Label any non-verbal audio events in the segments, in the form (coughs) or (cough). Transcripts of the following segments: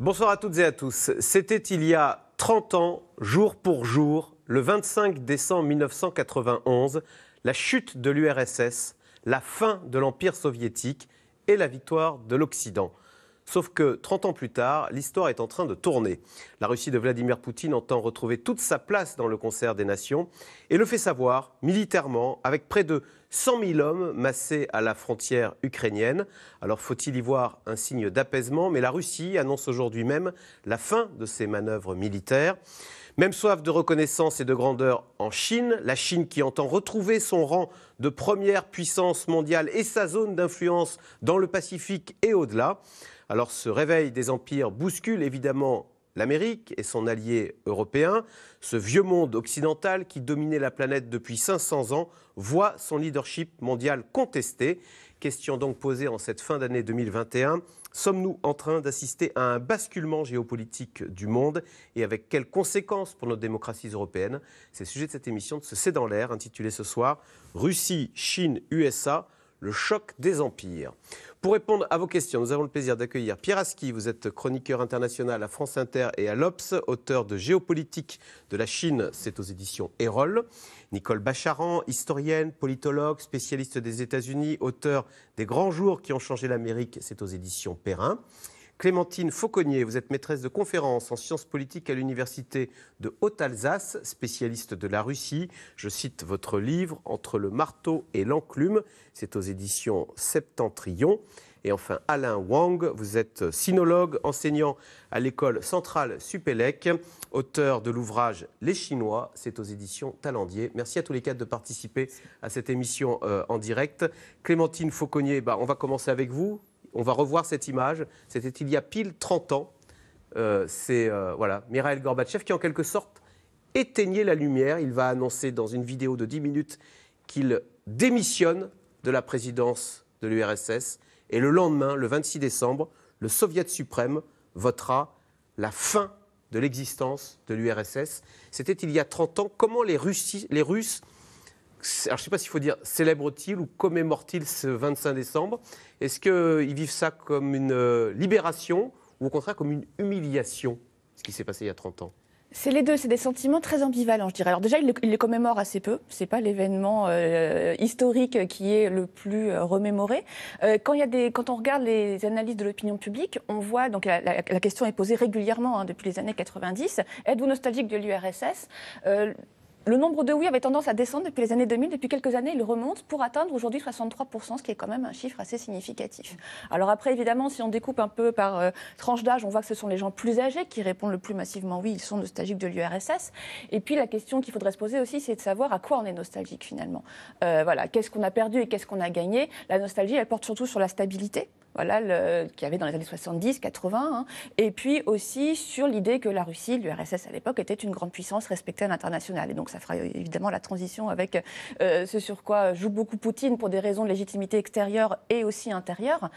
Bonsoir à toutes et à tous. C'était il y a 30 ans, jour pour jour, le 25 décembre 1991, la chute de l'URSS, la fin de l'Empire soviétique et la victoire de l'Occident. Sauf que 30 ans plus tard, l'histoire est en train de tourner. La Russie de Vladimir Poutine entend retrouver toute sa place dans le concert des nations et le fait savoir militairement avec près de 100 000 hommes massés à la frontière ukrainienne. Alors faut-il y voir un signe d'apaisement Mais la Russie annonce aujourd'hui même la fin de ses manœuvres militaires. Même soif de reconnaissance et de grandeur en Chine, la Chine qui entend retrouver son rang de première puissance mondiale et sa zone d'influence dans le Pacifique et au-delà. Alors ce réveil des empires bouscule évidemment l'Amérique et son allié européen, ce vieux monde occidental qui dominait la planète depuis 500 ans, voit son leadership mondial contesté. Question donc posée en cette fin d'année 2021. Sommes-nous en train d'assister à un basculement géopolitique du monde et avec quelles conséquences pour nos démocraties européennes C'est le sujet de cette émission de ce C'est dans l'air, intitulé ce soir Russie, Chine, USA le choc des empires. Pour répondre à vos questions, nous avons le plaisir d'accueillir Pierre Aski. Vous êtes chroniqueur international à France Inter et à l'Obs, auteur de Géopolitique de la Chine, c'est aux éditions Erol. Nicole Bacharan, historienne, politologue, spécialiste des États-Unis, auteur des grands jours qui ont changé l'Amérique, c'est aux éditions Perrin. Clémentine Fauconnier, vous êtes maîtresse de conférences en sciences politiques à l'université de Haute-Alsace, spécialiste de la Russie. Je cite votre livre Entre le marteau et l'enclume, c'est aux éditions Septentrion. Et enfin, Alain Wang, vous êtes sinologue, enseignant à l'école centrale Supélec, auteur de l'ouvrage Les Chinois, c'est aux éditions Talendier. Merci à tous les quatre de participer à cette émission euh, en direct. Clémentine Fauconnier, bah, on va commencer avec vous on va revoir cette image. C'était il y a pile 30 ans. Euh, c'est euh, voilà, Mikhail Gorbatchev qui, en quelque sorte, éteignait la lumière. Il va annoncer dans une vidéo de 10 minutes qu'il démissionne de la présidence de l'URSS. Et le lendemain, le 26 décembre, le Soviet suprême votera la fin de l'existence de l'URSS. C'était il y a 30 ans. Comment les, les Russes alors je ne sais pas s'il faut dire célèbre-t-il ou commémore-t-il ce 25 décembre Est-ce qu'ils euh, vivent ça comme une euh, libération ou au contraire comme une humiliation, ce qui s'est passé il y a 30 ans c'est les deux, c'est des sentiments très ambivalents, je dirais. Alors déjà, il le, il commémore assez peu. C'est pas l'événement euh, historique qui est le plus remémoré. quand il des, quand on regarde les analyses de l'opinion publique, on voit donc la, question est posée régulièrement hein, depuis les années 90. Êtes-vous nostalgique de l'URSS le nombre de oui avait tendance à descendre depuis les années 2000. Depuis quelques années, il remonte pour atteindre aujourd'hui 63%, ce qui est quand même un chiffre assez significatif. Alors après, évidemment, si on découpe un peu par euh, tranche d'âge, on voit que ce sont les gens plus âgés qui répondent le plus massivement oui, ils sont nostalgiques de l'URSS. Et puis la question qu'il faudrait se poser aussi, c'est de savoir à quoi on est nostalgique finalement. Euh, voilà, qu'est-ce qu'on a perdu et qu'est-ce qu'on a gagné La nostalgie, elle porte surtout sur la stabilité voilà, qu'il y avait dans les années 70, 80, hein. et puis aussi sur l'idée que la Russie, l'URSS à l'époque, était une grande puissance respectée à l'international. Et donc ça fera évidemment la transition avec euh, ce sur quoi joue beaucoup Poutine pour des raisons de légitimité extérieure et aussi intérieure.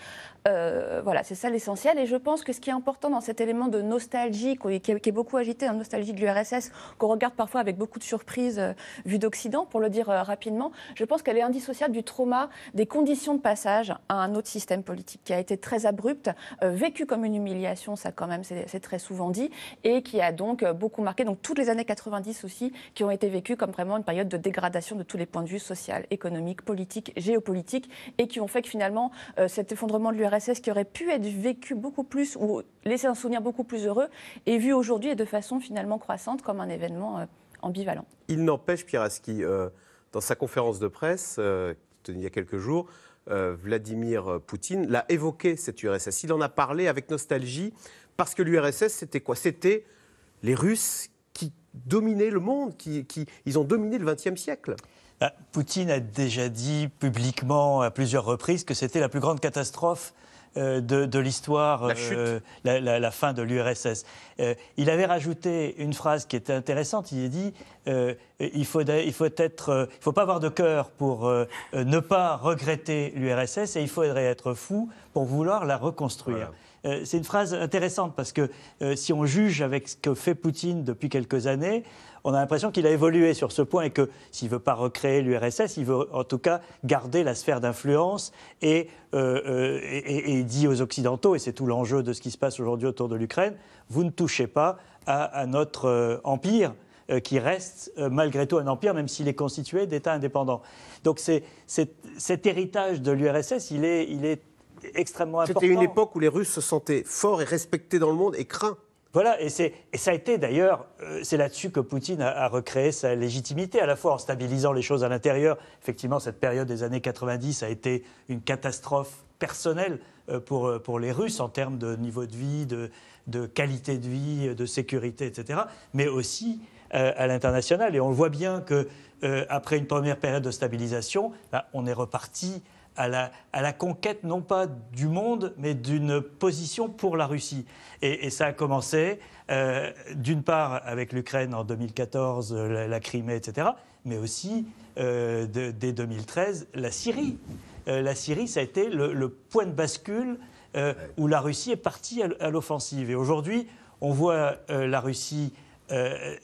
Euh, voilà, c'est ça l'essentiel. Et je pense que ce qui est important dans cet élément de nostalgie qui est, beaucoup agité, en hein, nostalgie de l'URSS, qu'on regarde parfois avec beaucoup de surprise euh, vue d'Occident, pour le dire rapidement, je pense qu'elle est indissociable du trauma des conditions de passage à un autre système politique qui a été très abrupte, euh, vécue comme une humiliation, ça quand même c'est très souvent dit, et qui a donc euh, beaucoup marqué, donc toutes les années 90 aussi, qui ont été vécues comme vraiment une période de dégradation de tous les points de vue social, économique, politique, géopolitique, et qui ont fait que finalement euh, cet effondrement de l'URSS qui aurait pu être vécu beaucoup plus ou laisser un souvenir beaucoup plus heureux est vu aujourd'hui et de façon finalement croissante comme un événement ambivalent. Il n'empêche, Pieraski, dans sa conférence de presse tenue il y a quelques jours, euh, Vladimir Poutine l'a évoqué, cette URSS. Il en a parlé avec nostalgie, parce que l'URSS, c'était quoi C'était les Russes qui dominaient le monde, qui, ils ont dominé le XXe siècle. Bah, Poutine a déjà dit publiquement à plusieurs reprises que c'était la plus grande catastrophe euh, de, l'histoire, la, euh, fin de l'URSS. Euh, il avait rajouté une phrase qui était intéressante. Il a dit il faut faut pas avoir de cœur pour ne pas regretter l'URSS et il faudrait être fou pour vouloir la reconstruire. c'est une phrase intéressante parce que si on juge avec ce que fait Poutine depuis quelques années, on a l'impression qu'il a évolué sur ce point et que s'il veut pas recréer l'URSS, il veut en tout cas garder la sphère d'influence euh, euh, et, et, dit aux Occidentaux, et c'est tout l'enjeu de ce qui se passe aujourd'hui autour de l'Ukraine, vous ne touchez pas à, notre euh, empire qui reste malgré tout un empire, même s'il est constitué d'États indépendants. Donc c'est, cet héritage de l'URSS, il est, il est extrêmement important. C'était une époque où les Russes se sentaient forts et respectés dans le monde et craints. Voilà, et, ça a été d'ailleurs, euh, c'est là-dessus que Poutine a, recréé sa légitimité, à la fois en stabilisant les choses à l'intérieur. Effectivement, cette période des années 90 a été une catastrophe personnelle euh, euh, pour, les Russes en termes de niveau de vie, de, qualité de vie, de sécurité, etc. Mais aussi à l'international. Et on voit bien que après une première période de stabilisation, bah, on est reparti à la, conquête non pas du monde, mais d'une position pour la Russie. Et, ça a commencé euh, d'une part avec l'Ukraine en 2014, euh, la, Crimée, etc., mais aussi euh, dès 2013, la Syrie. la Syrie, ça a été le, point de bascule où la Russie est partie à, à l'offensive. Et aujourd'hui, on voit la Russie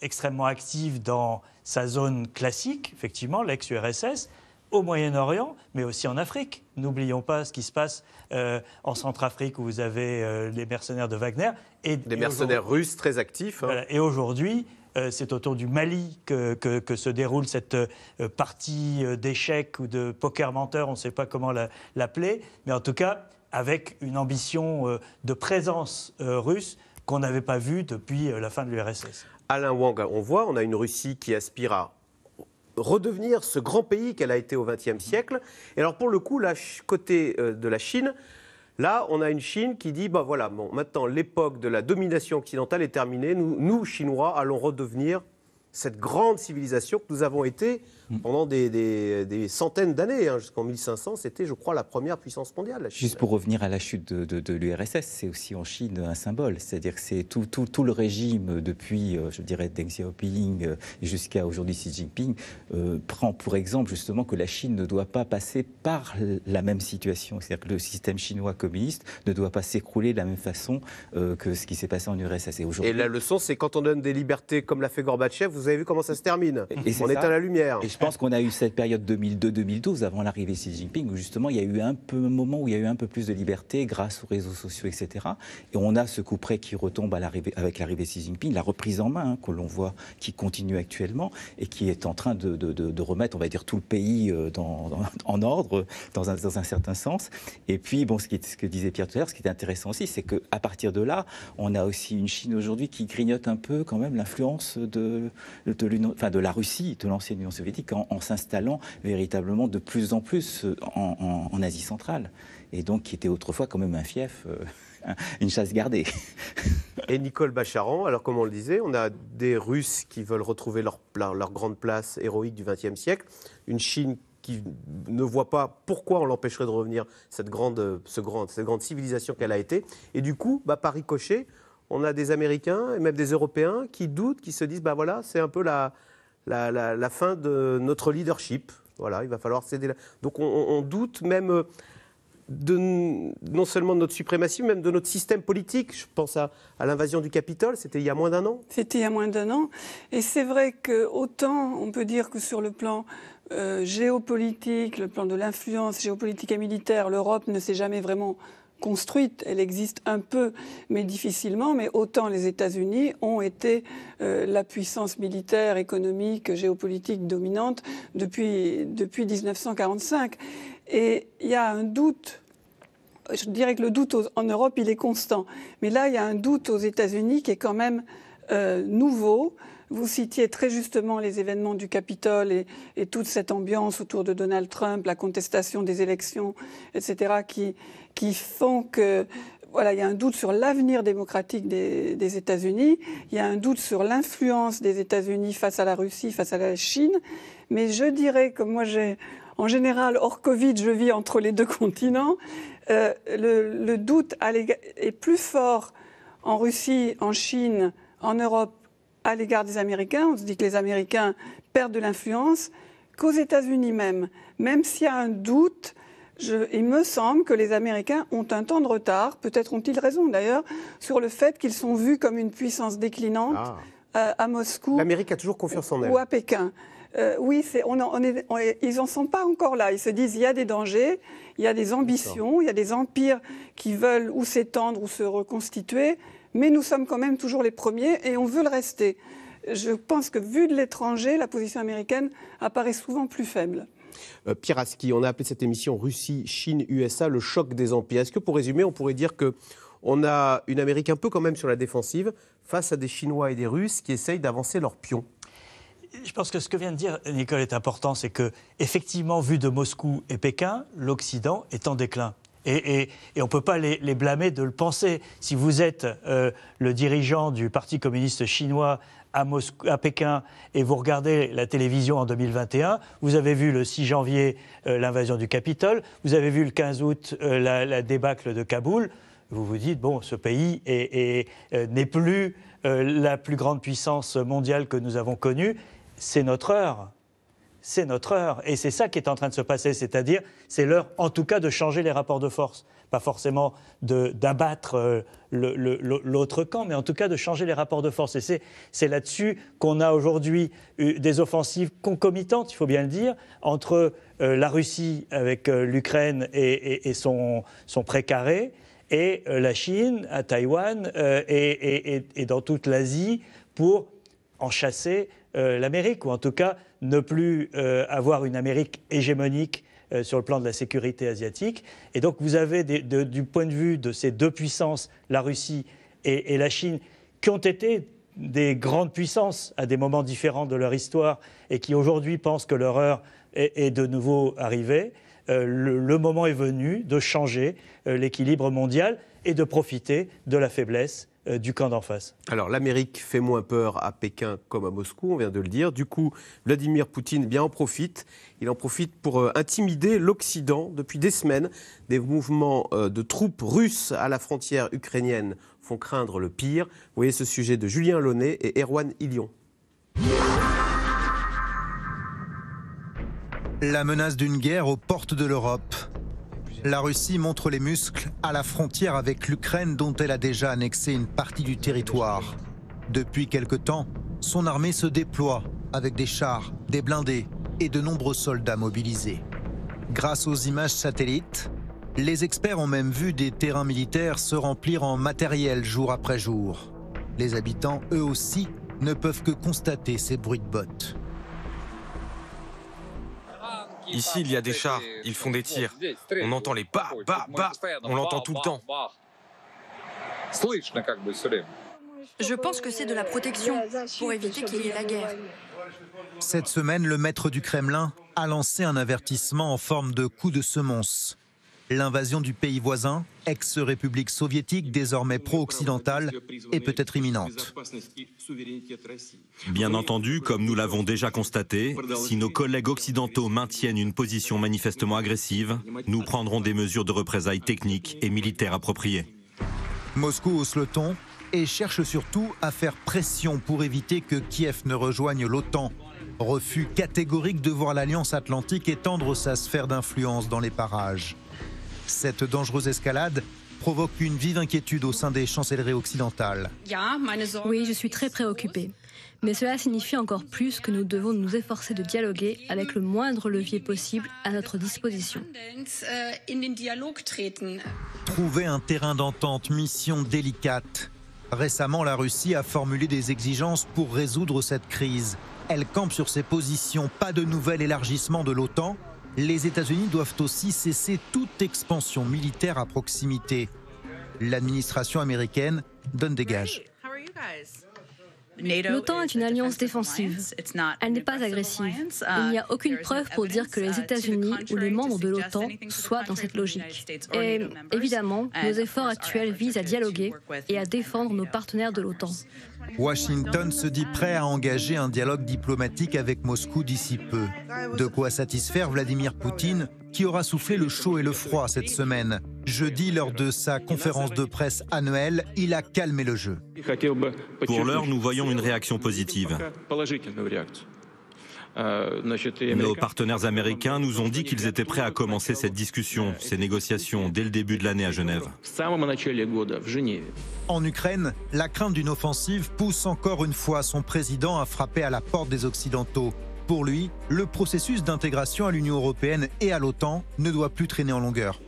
extrêmement active dans sa zone classique, effectivement, l'ex-URSS, au Moyen-Orient, mais aussi en Afrique. N'oublions pas ce qui se passe euh, en Centrafrique où vous avez euh, les mercenaires de Wagner. Et, Des mercenaires russes très actifs. Hein. et aujourd'hui, euh, c'est autour du Mali que, que se déroule cette partie d'échecs ou de poker menteur, on ne sait pas comment l'appeler, mais en tout cas avec une ambition de présence russe qu'on n'avait pas vue depuis la fin de l'URSS. Alain Wang, on voit, on a une Russie qui aspire à redevenir ce grand pays qu'elle a été au XXe siècle. Et alors pour le coup, là, côté euh, de la Chine, Là, on a une Chine qui dit, ben voilà, maintenant l'époque de la domination occidentale est terminée, nous Chinois, allons redevenir cette grande civilisation que nous avons été Mm. pendant des, centaines d'années. Hein, jusqu'en 1500, c'était, je crois, la première puissance mondiale. Juste pour revenir à la chute de, l'URSS, c'est aussi en Chine un symbole. C'est-à-dire que c'est tout, tout, tout, le régime depuis, euh, je dirais, Deng Xiaoping euh, jusqu'à aujourd'hui Xi Jinping, euh, prend pour exemple justement que la Chine ne doit pas passer par la même situation. C'est-à-dire que le système chinois communiste ne doit pas s'écrouler de la même façon que ce qui s'est passé en URSS. Et, et la leçon, c'est quand on donne des libertés comme l'a fait Gorbatchev, vous avez vu comment ça se termine. Et on est, à la lumière. Et je pense qu'on a eu cette période 2002-2012, avant l'arrivée de Xi Jinping, où justement il y a eu un peu un moment où il y a eu un peu plus de liberté grâce aux réseaux sociaux, etc. Et on a ce coup près qui retombe à avec l'arrivée de Xi Jinping, la reprise en main hein, que l'on voit, qui continue actuellement et qui est en train de, remettre, on va dire, tout le pays euh, dans, (laughs) en ordre dans un, dans un, certain sens. Et puis, bon, ce, qui, ce que disait Pierre tout à l'heure, ce qui est intéressant aussi, c'est qu'à partir de là, on a aussi une Chine aujourd'hui qui grignote un peu quand même l'influence de, enfin, de la Russie, de l'ancienne Union soviétique en, s'installant véritablement de plus en plus euh, en, Asie centrale, et donc qui était autrefois quand même un fief, euh, (laughs) une chasse gardée. Et Nicole Bacharan, alors comme on le disait, on a des Russes qui veulent retrouver leur, grande place héroïque du XXe siècle, une Chine qui ne voit pas pourquoi on l'empêcherait de revenir, cette grande, cette grande civilisation qu'elle a été. Et du coup, bah, par ricochet, on a des Américains et même des Européens qui doutent, qui se disent, bah voilà, c'est un peu la, la, fin de notre leadership. Voilà, il va falloir céder. Donc on, doute même euh, de, non seulement de notre suprématie, mais même de notre système politique. Je pense à, l'invasion du Capitole, c'était il y a moins d'un an. C'était il y a moins d'un an. Et c'est vrai que autant on peut dire que sur le plan euh, géopolitique, le plan de l'influence géopolitique et militaire, l'Europe ne s'est jamais vraiment construite, elle existe un peu, mais difficilement, mais autant les États-Unis ont été euh, la puissance militaire, économique, géopolitique dominante depuis, depuis 1945. Et il y a un doute je dirais que le doute en Europe, il est constant. Mais là, il y a un doute aux États-Unis qui est quand même euh, nouveau. Vous citiez très justement les événements du Capitole et, toute cette ambiance autour de Donald Trump, la contestation des élections, etc., qui, font que voilà, il y a un doute sur l'avenir démocratique des, États-Unis, il y a un doute sur l'influence des États-Unis face à la Russie, face à la Chine, mais je dirais que moi en général, hors Covid, je vis entre les deux continents, euh, le, doute est plus fort en Russie, en Chine, en Europe à l'égard des Américains. On se dit que les Américains perdent de l'influence, qu'aux États-Unis même, même s'il y a un doute, il me semble que les Américains ont un temps de retard, peut-être ont-ils raison d'ailleurs, sur le fait qu'ils sont vus comme une puissance déclinante ah. euh, à, Moscou. L'Amérique a toujours confiance en elle. Ou à Pékin. Euh, oui, on, ils n'en sont pas encore là. Ils se disent il y a des dangers, il y a des ambitions, il y a des empires qui veulent ou s'étendre ou se reconstituer mais nous sommes quand même toujours les premiers et on veut le rester. Je pense que vu de l'étranger, la position américaine apparaît souvent plus faible. Euh, Pierre Aski, on a appelé cette émission Russie, Chine, USA, le choc des empires. Est-ce que pour résumer, on pourrait dire que on a une Amérique un peu quand même sur la défensive face à des Chinois et des Russes qui essayent d'avancer leurs pions je pense que ce que vient de dire Nicole est important, c'est que, effectivement, vu de Moscou et Pékin, l'Occident est en déclin et, on ne peut pas les, blâmer de le penser. Si vous êtes euh, le dirigeant du Parti communiste chinois à, Pékin et vous regardez la télévision en 2021, vous avez vu le 6 janvier euh, l'invasion du Capitole, vous avez vu le 15 août euh, la, la, débâcle de Kaboul, vous vous dites, bon, ce pays n'est plus la plus grande puissance mondiale que nous avons connue, c'est notre heure c'est notre heure. Et c'est ça qui est en train de se passer, c'est-à-dire c'est l'heure en tout cas de changer les rapports de force. Pas forcément d'abattre euh, l'autre camp, mais en tout cas de changer les rapports de force. Et c'est là-dessus qu'on a aujourd'hui euh, des offensives concomitantes, il faut bien le dire, entre euh, la Russie avec l'Ukraine et, son, son précaré, et la Chine à Taïwan et dans toute l'Asie pour en chasser euh, l'Amérique, ou en tout cas ne plus euh, avoir une Amérique hégémonique euh, sur le plan de la sécurité asiatique. Et donc vous avez du point de vue de ces deux puissances, la Russie et, la Chine, qui ont été des grandes puissances à des moments différents de leur histoire et qui aujourd'hui pensent que leur heure est, de nouveau arrivée. le, moment est venu de changer l'équilibre mondial et de profiter de la faiblesse euh, du camp d'en face Alors l'Amérique fait moins peur à Pékin comme à Moscou, on vient de le dire. Du coup, Vladimir Poutine bien en profite. Il en profite pour euh, intimider l'Occident depuis des semaines. Des mouvements euh, de troupes russes à la frontière ukrainienne font craindre le pire. Vous voyez ce sujet de Julien Launay et Erwan Ilion. La menace d'une guerre aux portes de l'Europe. La Russie montre les muscles à la frontière avec l'Ukraine dont elle a déjà annexé une partie du territoire. Depuis quelque temps, son armée se déploie avec des chars, des blindés et de nombreux soldats mobilisés. Grâce aux images satellites, les experts ont même vu des terrains militaires se remplir en matériel jour après jour. Les habitants, eux aussi, ne peuvent que constater ces bruits de bottes. Ici, il y a des chars, ils font des tirs. On entend les pas pas, pas, on l'entend tout le temps. Je pense que c'est de la protection pour éviter qu'il y ait la guerre. Cette semaine, le maître du Kremlin a lancé un avertissement en forme de coup de semonce. L'invasion du pays voisin, ex-république soviétique désormais pro-occidentale, est peut-être imminente. Bien entendu, comme nous l'avons déjà constaté, si nos collègues occidentaux maintiennent une position manifestement agressive, nous prendrons des mesures de représailles techniques et militaires appropriées. Moscou hausse le ton et cherche surtout à faire pression pour éviter que Kiev ne rejoigne l'OTAN. Refus catégorique de voir l'Alliance atlantique étendre sa sphère d'influence dans les parages. Cette dangereuse escalade provoque une vive inquiétude au sein des chancelleries occidentales. Oui, je suis très préoccupée. Mais cela signifie encore plus que nous devons nous efforcer de dialoguer avec le moindre levier possible à notre disposition. Euh, Trouver un terrain d'entente, mission délicate. Récemment, la Russie a formulé des exigences pour résoudre cette crise. Elle campe sur ses positions, pas de nouvel élargissement de l'OTAN, les États-Unis doivent aussi cesser toute expansion militaire à proximité. L'administration américaine donne des gages. L'OTAN est une alliance défensive. Elle n'est pas agressive. Il n'y a uh, aucune preuve pour dire que les uh, États-Unis ou les membres de l'OTAN soient dans cette logique. Et évidemment, uh, nos efforts actuels visent à dialoguer et à défendre nos partenaires de l'OTAN. Washington se dit prêt à engager un dialogue diplomatique avec Moscou d'ici peu. De quoi satisfaire Vladimir Poutine, qui aura soufflé le chaud et le froid cette semaine Jeudi, lors de sa conférence de presse annuelle, il a calmé le jeu. Pour l'heure, nous voyons une réaction positive. Nos partenaires américains nous ont dit qu'ils étaient prêts à commencer cette discussion, ces négociations, dès le début de l'année à Genève. En Ukraine, la crainte d'une offensive pousse encore une fois son président à frapper à la porte des Occidentaux. Pour lui, le processus d'intégration à l'Union européenne et à l'OTAN ne doit plus traîner en longueur.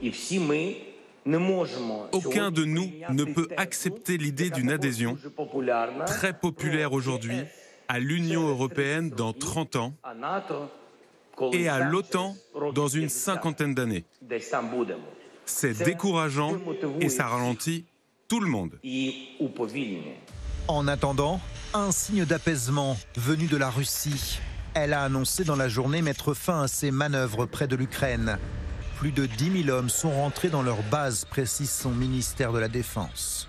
Aucun de nous ne peut accepter l'idée d'une adhésion très populaire aujourd'hui à l'Union européenne dans 30 ans et à l'OTAN dans une cinquantaine d'années. C'est décourageant et ça ralentit tout le monde. En attendant, un signe d'apaisement venu de la Russie. Elle a annoncé dans la journée mettre fin à ses manœuvres près de l'Ukraine plus de 10 000 hommes sont rentrés dans leur base, précise son ministère de la Défense.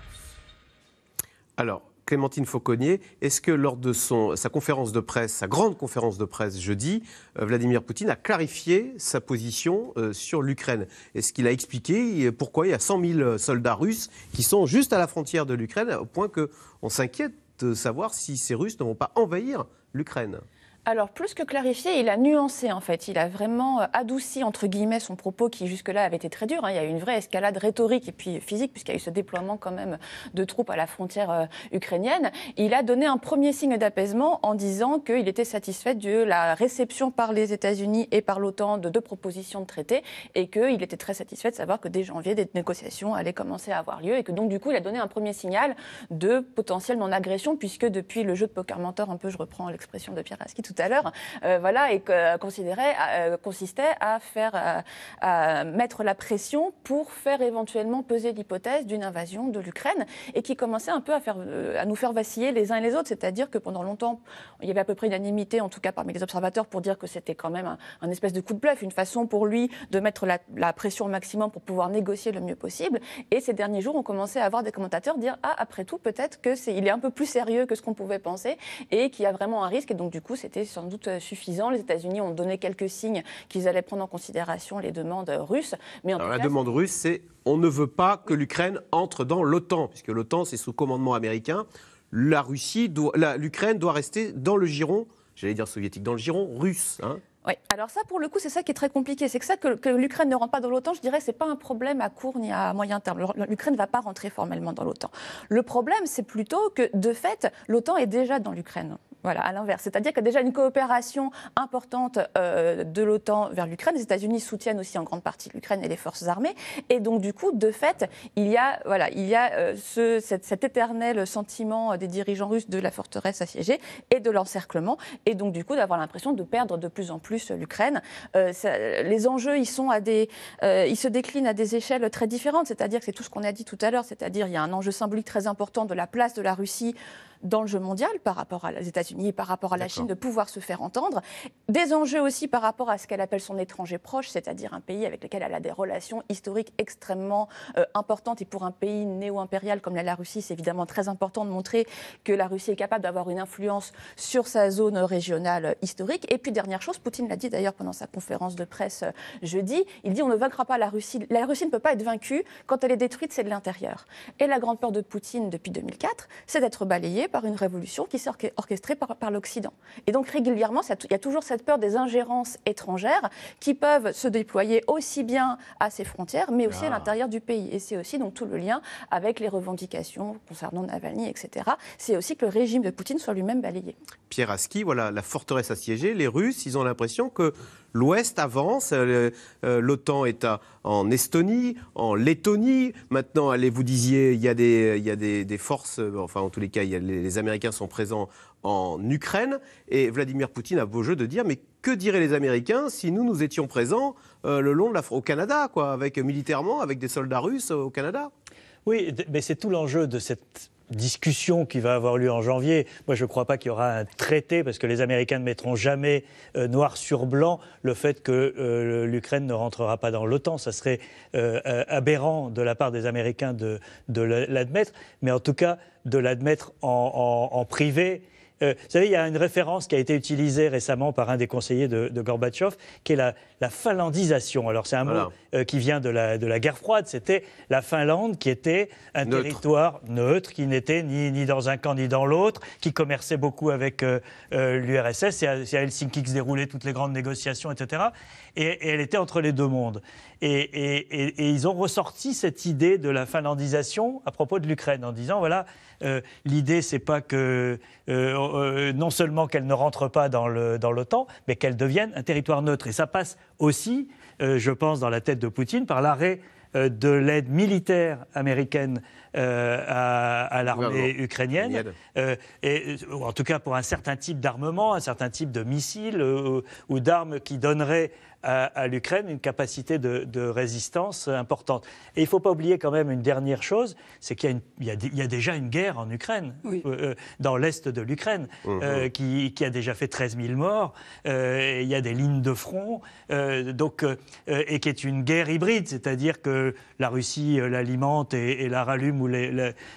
Alors, Clémentine Fauconnier, est-ce que lors de sa conférence de presse, sa grande conférence de presse jeudi, euh, Vladimir Poutine a clarifié sa position euh, sur l'Ukraine Est-ce qu'il a expliqué euh, pourquoi il y a 100 000 soldats russes qui sont juste à la frontière de l'Ukraine, au point qu'on s'inquiète de savoir si ces Russes ne vont pas envahir l'Ukraine alors, plus que clarifié, il a nuancé en fait. Il a vraiment euh, adouci, entre guillemets, son propos qui jusque-là avait été très dur. Hein. Il y a eu une vraie escalade rhétorique et puis physique, puisqu'il y a eu ce déploiement quand même de troupes à la frontière euh, ukrainienne. Il a donné un premier signe d'apaisement en disant qu'il était satisfait de la réception par les États-Unis et par l'OTAN de deux propositions de traité et qu'il était très satisfait de savoir que dès janvier, des négociations allaient commencer à avoir lieu et que donc, du coup, il a donné un premier signal de potentiel non-agression, puisque depuis le jeu de poker mentor, un peu, je reprends l'expression de Pierre Aski, tout à l'heure, euh, voilà, et euh, considérait, euh, consistait à faire, à mettre la pression pour faire éventuellement peser l'hypothèse d'une invasion de l'Ukraine et qui commençait un peu à, faire, à nous faire vaciller les uns et les autres. C'est-à-dire que pendant longtemps, il y avait à peu près unanimité, en tout cas parmi les observateurs, pour dire que c'était quand même un, espèce de coup de bluff, une façon pour lui de mettre la, la pression au maximum pour pouvoir négocier le mieux possible. Et ces derniers jours, on commençait à avoir des commentateurs dire ah après tout peut-être que c'est il est un peu plus sérieux que ce qu'on pouvait penser et qu'il y a vraiment un risque. Et donc du coup, c'était sans doute euh, suffisant. Les États-Unis ont donné quelques signes qu'ils allaient prendre en considération les demandes russes. Mais la demande russe, c'est on ne veut pas que l'Ukraine entre dans l'OTAN, puisque l'OTAN, c'est sous commandement américain. La Russie, l'Ukraine doit rester dans le giron, j'allais dire soviétique, dans le giron russe. Hein. Oui, alors ça, pour le coup, c'est ça qui est très compliqué. C'est que ça, que, l'Ukraine ne rentre pas dans l'OTAN, je dirais, ce n'est pas un problème à court ni à moyen terme. L'Ukraine ne va pas rentrer formellement dans l'OTAN. Le problème, c'est plutôt que, de fait, l'OTAN est déjà dans l'Ukraine. Voilà, à l'inverse. C'est-à-dire qu'il y a déjà une coopération importante euh, de l'OTAN vers l'Ukraine. Les États-Unis soutiennent aussi en grande partie l'Ukraine et les forces armées. Et donc, du coup, de fait, il y a, voilà, il y a euh, ce, cet, éternel sentiment des dirigeants russes de la forteresse assiégée et de l'encerclement. Et donc, du coup, d'avoir l'impression de perdre de plus en plus l'Ukraine. Euh, les enjeux, ils, sont à des, ils se déclinent à des échelles très différentes. C'est-à-dire que c'est tout ce qu'on a dit tout à l'heure. C'est-à-dire il y a un enjeu symbolique très important de la place de la Russie dans le jeu mondial par rapport aux États-Unis et par rapport à la Chine de pouvoir se faire entendre. Des enjeux aussi par rapport à ce qu'elle appelle son étranger proche, c'est-à-dire un pays avec lequel elle a des relations historiques extrêmement euh, importantes. Et pour un pays néo-impérial comme la, Russie, c'est évidemment très important de montrer que la Russie est capable d'avoir une influence sur sa zone régionale euh, historique. Et puis, dernière chose, Poutine l'a dit d'ailleurs pendant sa conférence de presse euh, jeudi, il dit on ne vaincra pas la Russie. La Russie ne peut pas être vaincue quand elle est détruite, c'est de l'intérieur. Et la grande peur de Poutine depuis 2004, c'est d'être balayé par une révolution qui s'est orchestrée par, l'Occident. Et donc régulièrement, il y a toujours cette peur des ingérences étrangères qui peuvent se déployer aussi bien à ses frontières, mais aussi à ah. l'intérieur du pays. Et c'est aussi donc tout le lien avec les revendications concernant Navalny, etc. C'est aussi que le régime de Poutine soit lui-même balayé. Pierre Aski, voilà la forteresse assiégée. Les Russes, ils ont l'impression que L'Ouest avance. Euh, euh, L'OTAN est en Estonie, en Lettonie. Maintenant, allez, vous disiez, il y a des, il y des, forces, euh, enfin, en tous les cas, les, Américains sont présents en Ukraine. Et Vladimir Poutine a beau jeu de dire, mais que diraient les Américains si nous, nous étions présents le long de la, au Canada, quoi, avec, militairement, avec des soldats russes au Canada Oui, mais c'est tout l'enjeu de cette discussion qui va avoir lieu en janvier. Moi, je ne crois pas qu'il y aura un traité, parce que les Américains ne mettront jamais euh, noir sur blanc le fait que euh, l'Ukraine ne rentrera pas dans l'OTAN. Ça serait euh, aberrant de la part des Américains de, l'admettre, mais en tout cas de l'admettre en privé euh, vous savez, il y a une référence qui a été utilisée récemment par un des conseillers de, Gorbatchev, qui est la, finlandisation. Alors, c'est un mot euh, qui vient de la, guerre froide. C'était la Finlande qui était un territoire neutre, qui n'était ni, dans un camp ni dans l'autre, qui commerçait beaucoup avec euh, l'URSS. C'est à, Helsinki que se déroulaient toutes les grandes négociations, etc. et elle était entre les deux mondes. Et, ils ont ressorti cette idée de la finlandisation à propos de l'Ukraine en disant voilà, euh, l'idée c'est pas que euh, euh, non seulement qu'elle ne rentre pas dans l'OTAN, mais qu'elle devienne un territoire neutre. Et ça passe aussi, je pense, dans la tête de Poutine par l'arrêt de l'aide militaire américaine à, l'armée ukrainienne, et, en tout cas pour un certain type d'armement, un certain type de missiles ou d'armes qui donneraient à, l'Ukraine une capacité de, résistance importante. Et il ne faut pas oublier quand même une dernière chose, c'est qu'il y, a déjà une guerre en Ukraine, euh, euh, dans l'est de l'Ukraine, mmh. euh, qui, a déjà fait 13 000 morts. il y a des lignes de front, donc, et qui est une guerre hybride, c'est-à-dire que la Russie l'alimente et, la rallume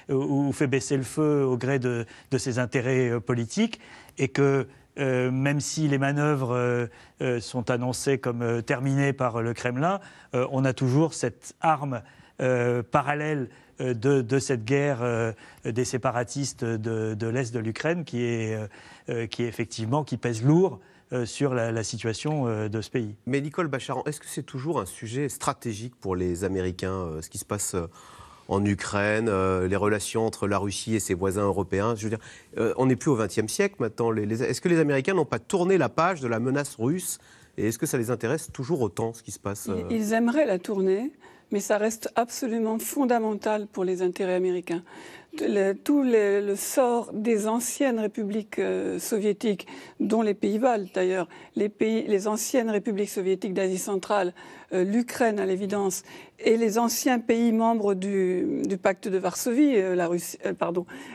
ou, fait baisser le feu au gré de, de ses intérêts politiques, et que euh, même si les manœuvres euh, euh, sont annoncées comme terminées par le Kremlin, on a toujours cette arme parallèle de, cette guerre des séparatistes de, l'Est de l'Ukraine qui, qui effectivement qui pèse lourd sur la, la situation de ce pays. Mais Nicole Bacharan, est-ce que c'est toujours un sujet stratégique pour les Américains, ce qui se passe en Ukraine, euh, les relations entre la Russie et ses voisins européens. Je veux dire, euh, on n'est plus au XXe siècle maintenant. est-ce que les Américains n'ont pas tourné la page de la menace russe et est-ce que ça les intéresse toujours autant ce qui se passe Ils euh? aimeraient la tourner mais ça reste absolument fondamental pour les intérêts américains. tout le sort des anciennes républiques euh, soviétiques, dont les pays baltes d'ailleurs, les, anciennes républiques soviétiques d'Asie centrale, euh, l'Ukraine à l'évidence, et les anciens pays membres du, pacte de Varsovie, euh, la,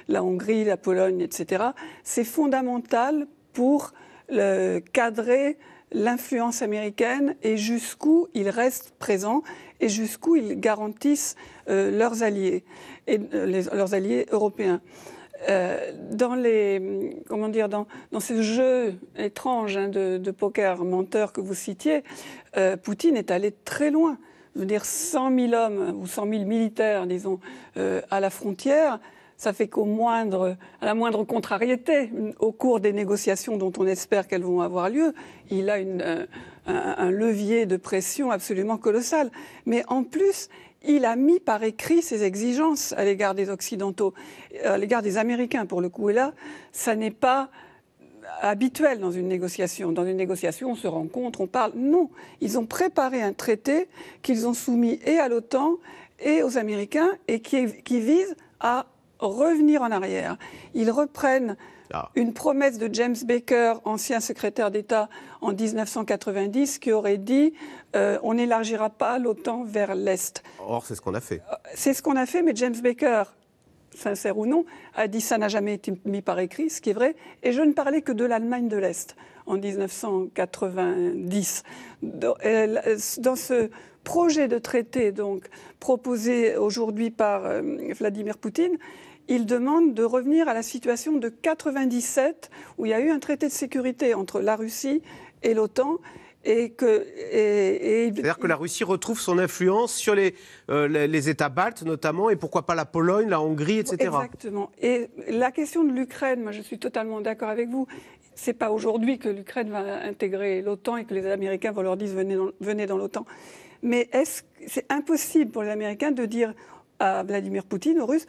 la Hongrie, la Pologne, etc., c'est fondamental pour le cadrer l'influence américaine et jusqu'où ils restent présents et jusqu'où ils garantissent euh, leurs alliés et euh, leurs alliés européens. Euh, dans les comment dire dans, dans ce jeu étrange hein, de, poker menteur que vous citiez, Poutine est allé très loin. Je dire 100 000 hommes ou 100 000 militaires, disons, à la frontière ça fait qu'au moindre, à la moindre contrariété, au cours des négociations dont on espère qu'elles vont avoir lieu, il a une, euh, un, levier de pression absolument colossal. Mais en plus, il a mis par écrit ses exigences à l'égard des Occidentaux, euh, à l'égard des Américains pour le coup. Et là, ça n'est pas habituel dans une négociation. Dans une négociation, on se rencontre, on parle. Non, ils ont préparé un traité qu'ils ont soumis et à l'OTAN et aux Américains et qui, qui vise à revenir en arrière. Ils reprennent ah. une promesse de James Baker, ancien secrétaire d'État en 1990, qui aurait dit euh, on n'élargira pas l'OTAN vers l'Est. Or, c'est ce qu'on a fait. Euh, c'est ce qu'on a fait, mais James Baker, sincère ou non, a dit ça n'a jamais été mis par écrit, ce qui est vrai, et je ne parlais que de l'Allemagne de l'Est en 1990. Euh, dans ce projet de traité donc proposé aujourd'hui par Vladimir Poutine, il demande de revenir à la situation de 97 où il y a eu un traité de sécurité entre la Russie et l'OTAN et que. C'est-à-dire que la Russie retrouve son influence sur euh, les, les, États baltes, notamment, et pourquoi pas la Pologne, la Hongrie, etc. Exactement. Et la question de l'Ukraine, moi je suis totalement d'accord avec vous. C'est pas aujourd'hui que l'Ukraine va intégrer l'OTAN et que les Américains vont leur dire venez dans, venez dans l'OTAN. Mais est-ce c'est impossible pour les Américains de dire à Vladimir Poutine, aux Russes,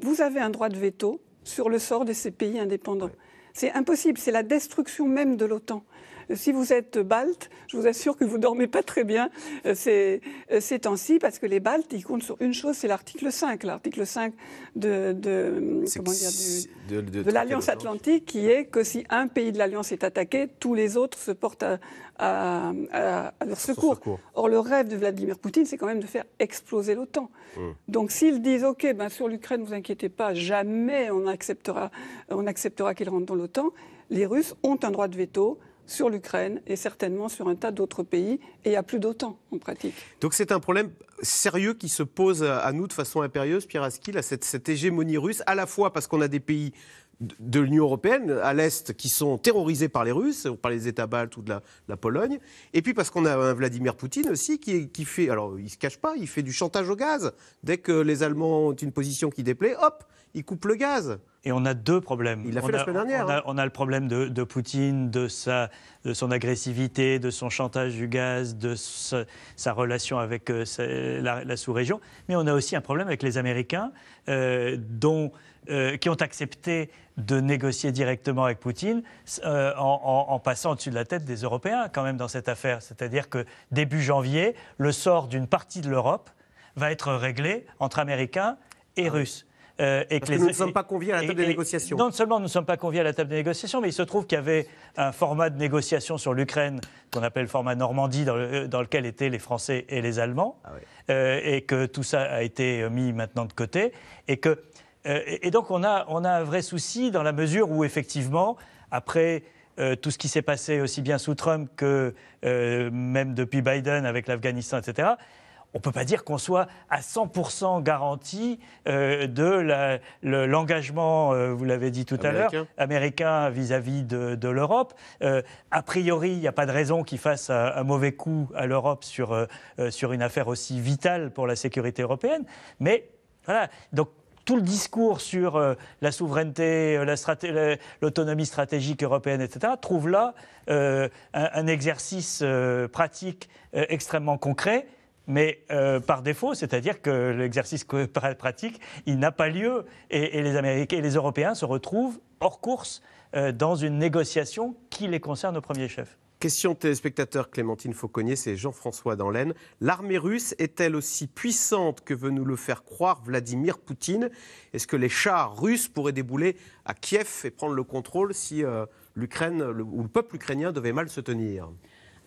vous avez un droit de veto sur le sort de ces pays indépendants. C'est impossible, c'est la destruction même de l'OTAN si vous êtes balte, je vous assure que vous dormez pas très bien euh, euh, ces, temps-ci, parce que les baltes, ils comptent sur une chose, c'est l'article 5, l'article 5 de, de, l'Alliance Atlantique, qui est que si un pays de l'Alliance est attaqué, tous les autres se portent à, à, leur secours. Or, le rêve de Vladimir Poutine, c'est quand même de faire exploser l'OTAN. Hum. Donc, s'ils disent, OK, ben, sur l'Ukraine, ne vous inquiétez pas, jamais on acceptera, on acceptera qu'ils rentrent dans l'OTAN, les Russes ont un droit de veto sur l'Ukraine et certainement sur un tas d'autres pays. Et il n'y a plus d'autant en pratique. Donc c'est un problème sérieux qui se pose à nous de façon impérieuse, Pierre à cette, hégémonie russe, à la fois parce qu'on a des pays de l'Union européenne à l'Est qui sont terrorisés par les Russes, ou par les États baltes ou de la, Pologne. Et puis parce qu'on a un Vladimir Poutine aussi qui, fait, alors il ne se cache pas, il fait du chantage au gaz. Dès que les Allemands ont une position qui déplaît, hop, il coupe le gaz. Et on a deux problèmes. on a, le problème de, Poutine, de, sa, de son agressivité, de son chantage du gaz, de sa, relation avec euh, la, sous-région. Mais on a aussi un problème avec les Américains, euh, dont, euh, qui ont accepté de négocier directement avec Poutine en, en, passant au-dessus de la tête des Européens quand même dans cette affaire. C'est-à-dire que début janvier, le sort d'une partie de l'Europe va être réglé entre Américains et ah Russes. Euh, nous ne sommes pas conviés à la table des négociations. Non seulement nous ne sommes pas conviés à la table des négociations, mais il se trouve qu'il y avait un format de négociation sur l'Ukraine qu'on appelle format Normandie, dans, euh, lequel étaient les Français et les Allemands, ah euh, et que tout ça a été mis maintenant de côté, et que donc on a un vrai souci dans la mesure où effectivement après tout ce qui s'est passé aussi bien sous Trump que même depuis Biden avec l'Afghanistan, etc., on ne peut pas dire qu'on soit à 100% garanti euh, de l'engagement, euh, vous l'avez dit tout à l'heure, américain vis-à-vis de, l'Europe. Euh, a priori, il n'y a pas de raison qu'il fasse un, mauvais coup à l'Europe sur, sur une affaire aussi vitale pour la sécurité européenne. Mais voilà, donc tout le discours sur la souveraineté, l'autonomie stratégique européenne, etc., trouve là un, exercice pratique extrêmement concret mais euh, par défaut, c'est-à-dire que l'exercice pratique, il n'a pas lieu et, les Américains et les Européens se retrouvent hors course euh, dans une négociation qui les concerne au premier chef. Question téléspectateur Clémentine Fauconnier, c'est Jean-François dans L'armée russe est-elle aussi puissante que veut nous le faire croire Vladimir Poutine Est-ce que les chars russes pourraient débouler à Kiev et prendre le contrôle si euh, l'Ukraine ou le peuple ukrainien devait mal se tenir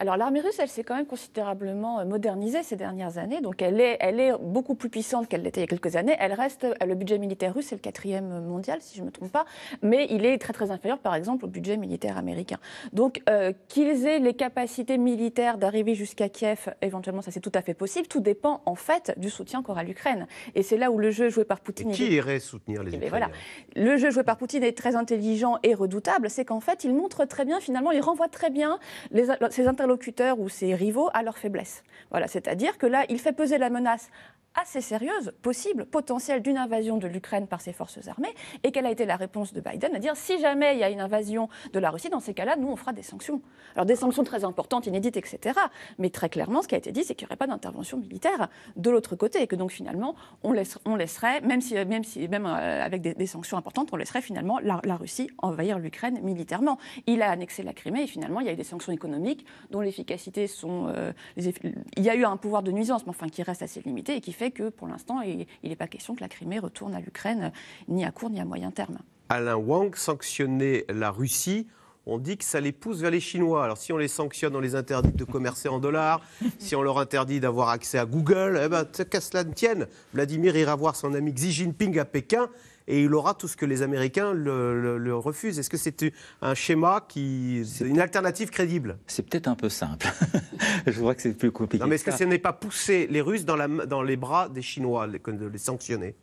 alors l'armée russe, elle s'est quand même considérablement euh, modernisée ces dernières années, donc elle est, elle est beaucoup plus puissante qu'elle l'était il y a quelques années. Elle reste, euh, le budget militaire russe est le quatrième mondial, si je ne me trompe pas, mais il est très très inférieur, par exemple, au budget militaire américain. Donc euh, qu'ils aient les capacités militaires d'arriver jusqu'à Kiev, éventuellement, ça c'est tout à fait possible. Tout dépend en fait du soutien qu'aura l'Ukraine. Et c'est là où le jeu joué par Poutine. Et qui irait soutenir les eh ben, Ukrainiens voilà. Le jeu joué par Poutine est très intelligent et redoutable. C'est qu'en fait, il montre très bien, finalement, il renvoie très bien les, ses interlocuteurs ou ses rivaux à leur faiblesse. Voilà, c'est-à-dire que là, il fait peser la menace assez sérieuse, possible, potentielle d'une invasion de l'Ukraine par ses forces armées, et quelle a été la réponse de Biden à dire si jamais il y a une invasion de la Russie, dans ces cas-là, nous, on fera des sanctions. Alors des sanctions très importantes, inédites, etc. Mais très clairement, ce qui a été dit, c'est qu'il n'y aurait pas d'intervention militaire de l'autre côté, et que donc finalement, on, laisse, on laisserait, même, si, même, si, même euh, avec des, sanctions importantes, on laisserait finalement la, Russie envahir l'Ukraine militairement. Il a annexé la Crimée, et finalement, il y a eu des sanctions économiques dont l'efficacité sont... Euh, il y a eu un pouvoir de nuisance, mais enfin qui reste assez limité, et qui que pour l'instant, il n'est pas question que la Crimée retourne à l'Ukraine, euh, ni à court ni à moyen terme. Alain Wang, sanctionnait la Russie, on dit que ça les pousse vers les Chinois. Alors si on les sanctionne, on les interdit de commercer en dollars, (laughs) si on leur interdit d'avoir accès à Google, eh ben, qu'à cela ne tienne, Vladimir ira voir son ami Xi Jinping à Pékin et il aura tout ce que les Américains le, refusent. Est-ce que c'est un schéma qui. une alternative crédible C'est peut-être un peu simple. (laughs) je crois que c'est plus compliqué. Non, mais est-ce que, ce n'est pas pousser les Russes dans, dans les bras des Chinois, de les sanctionner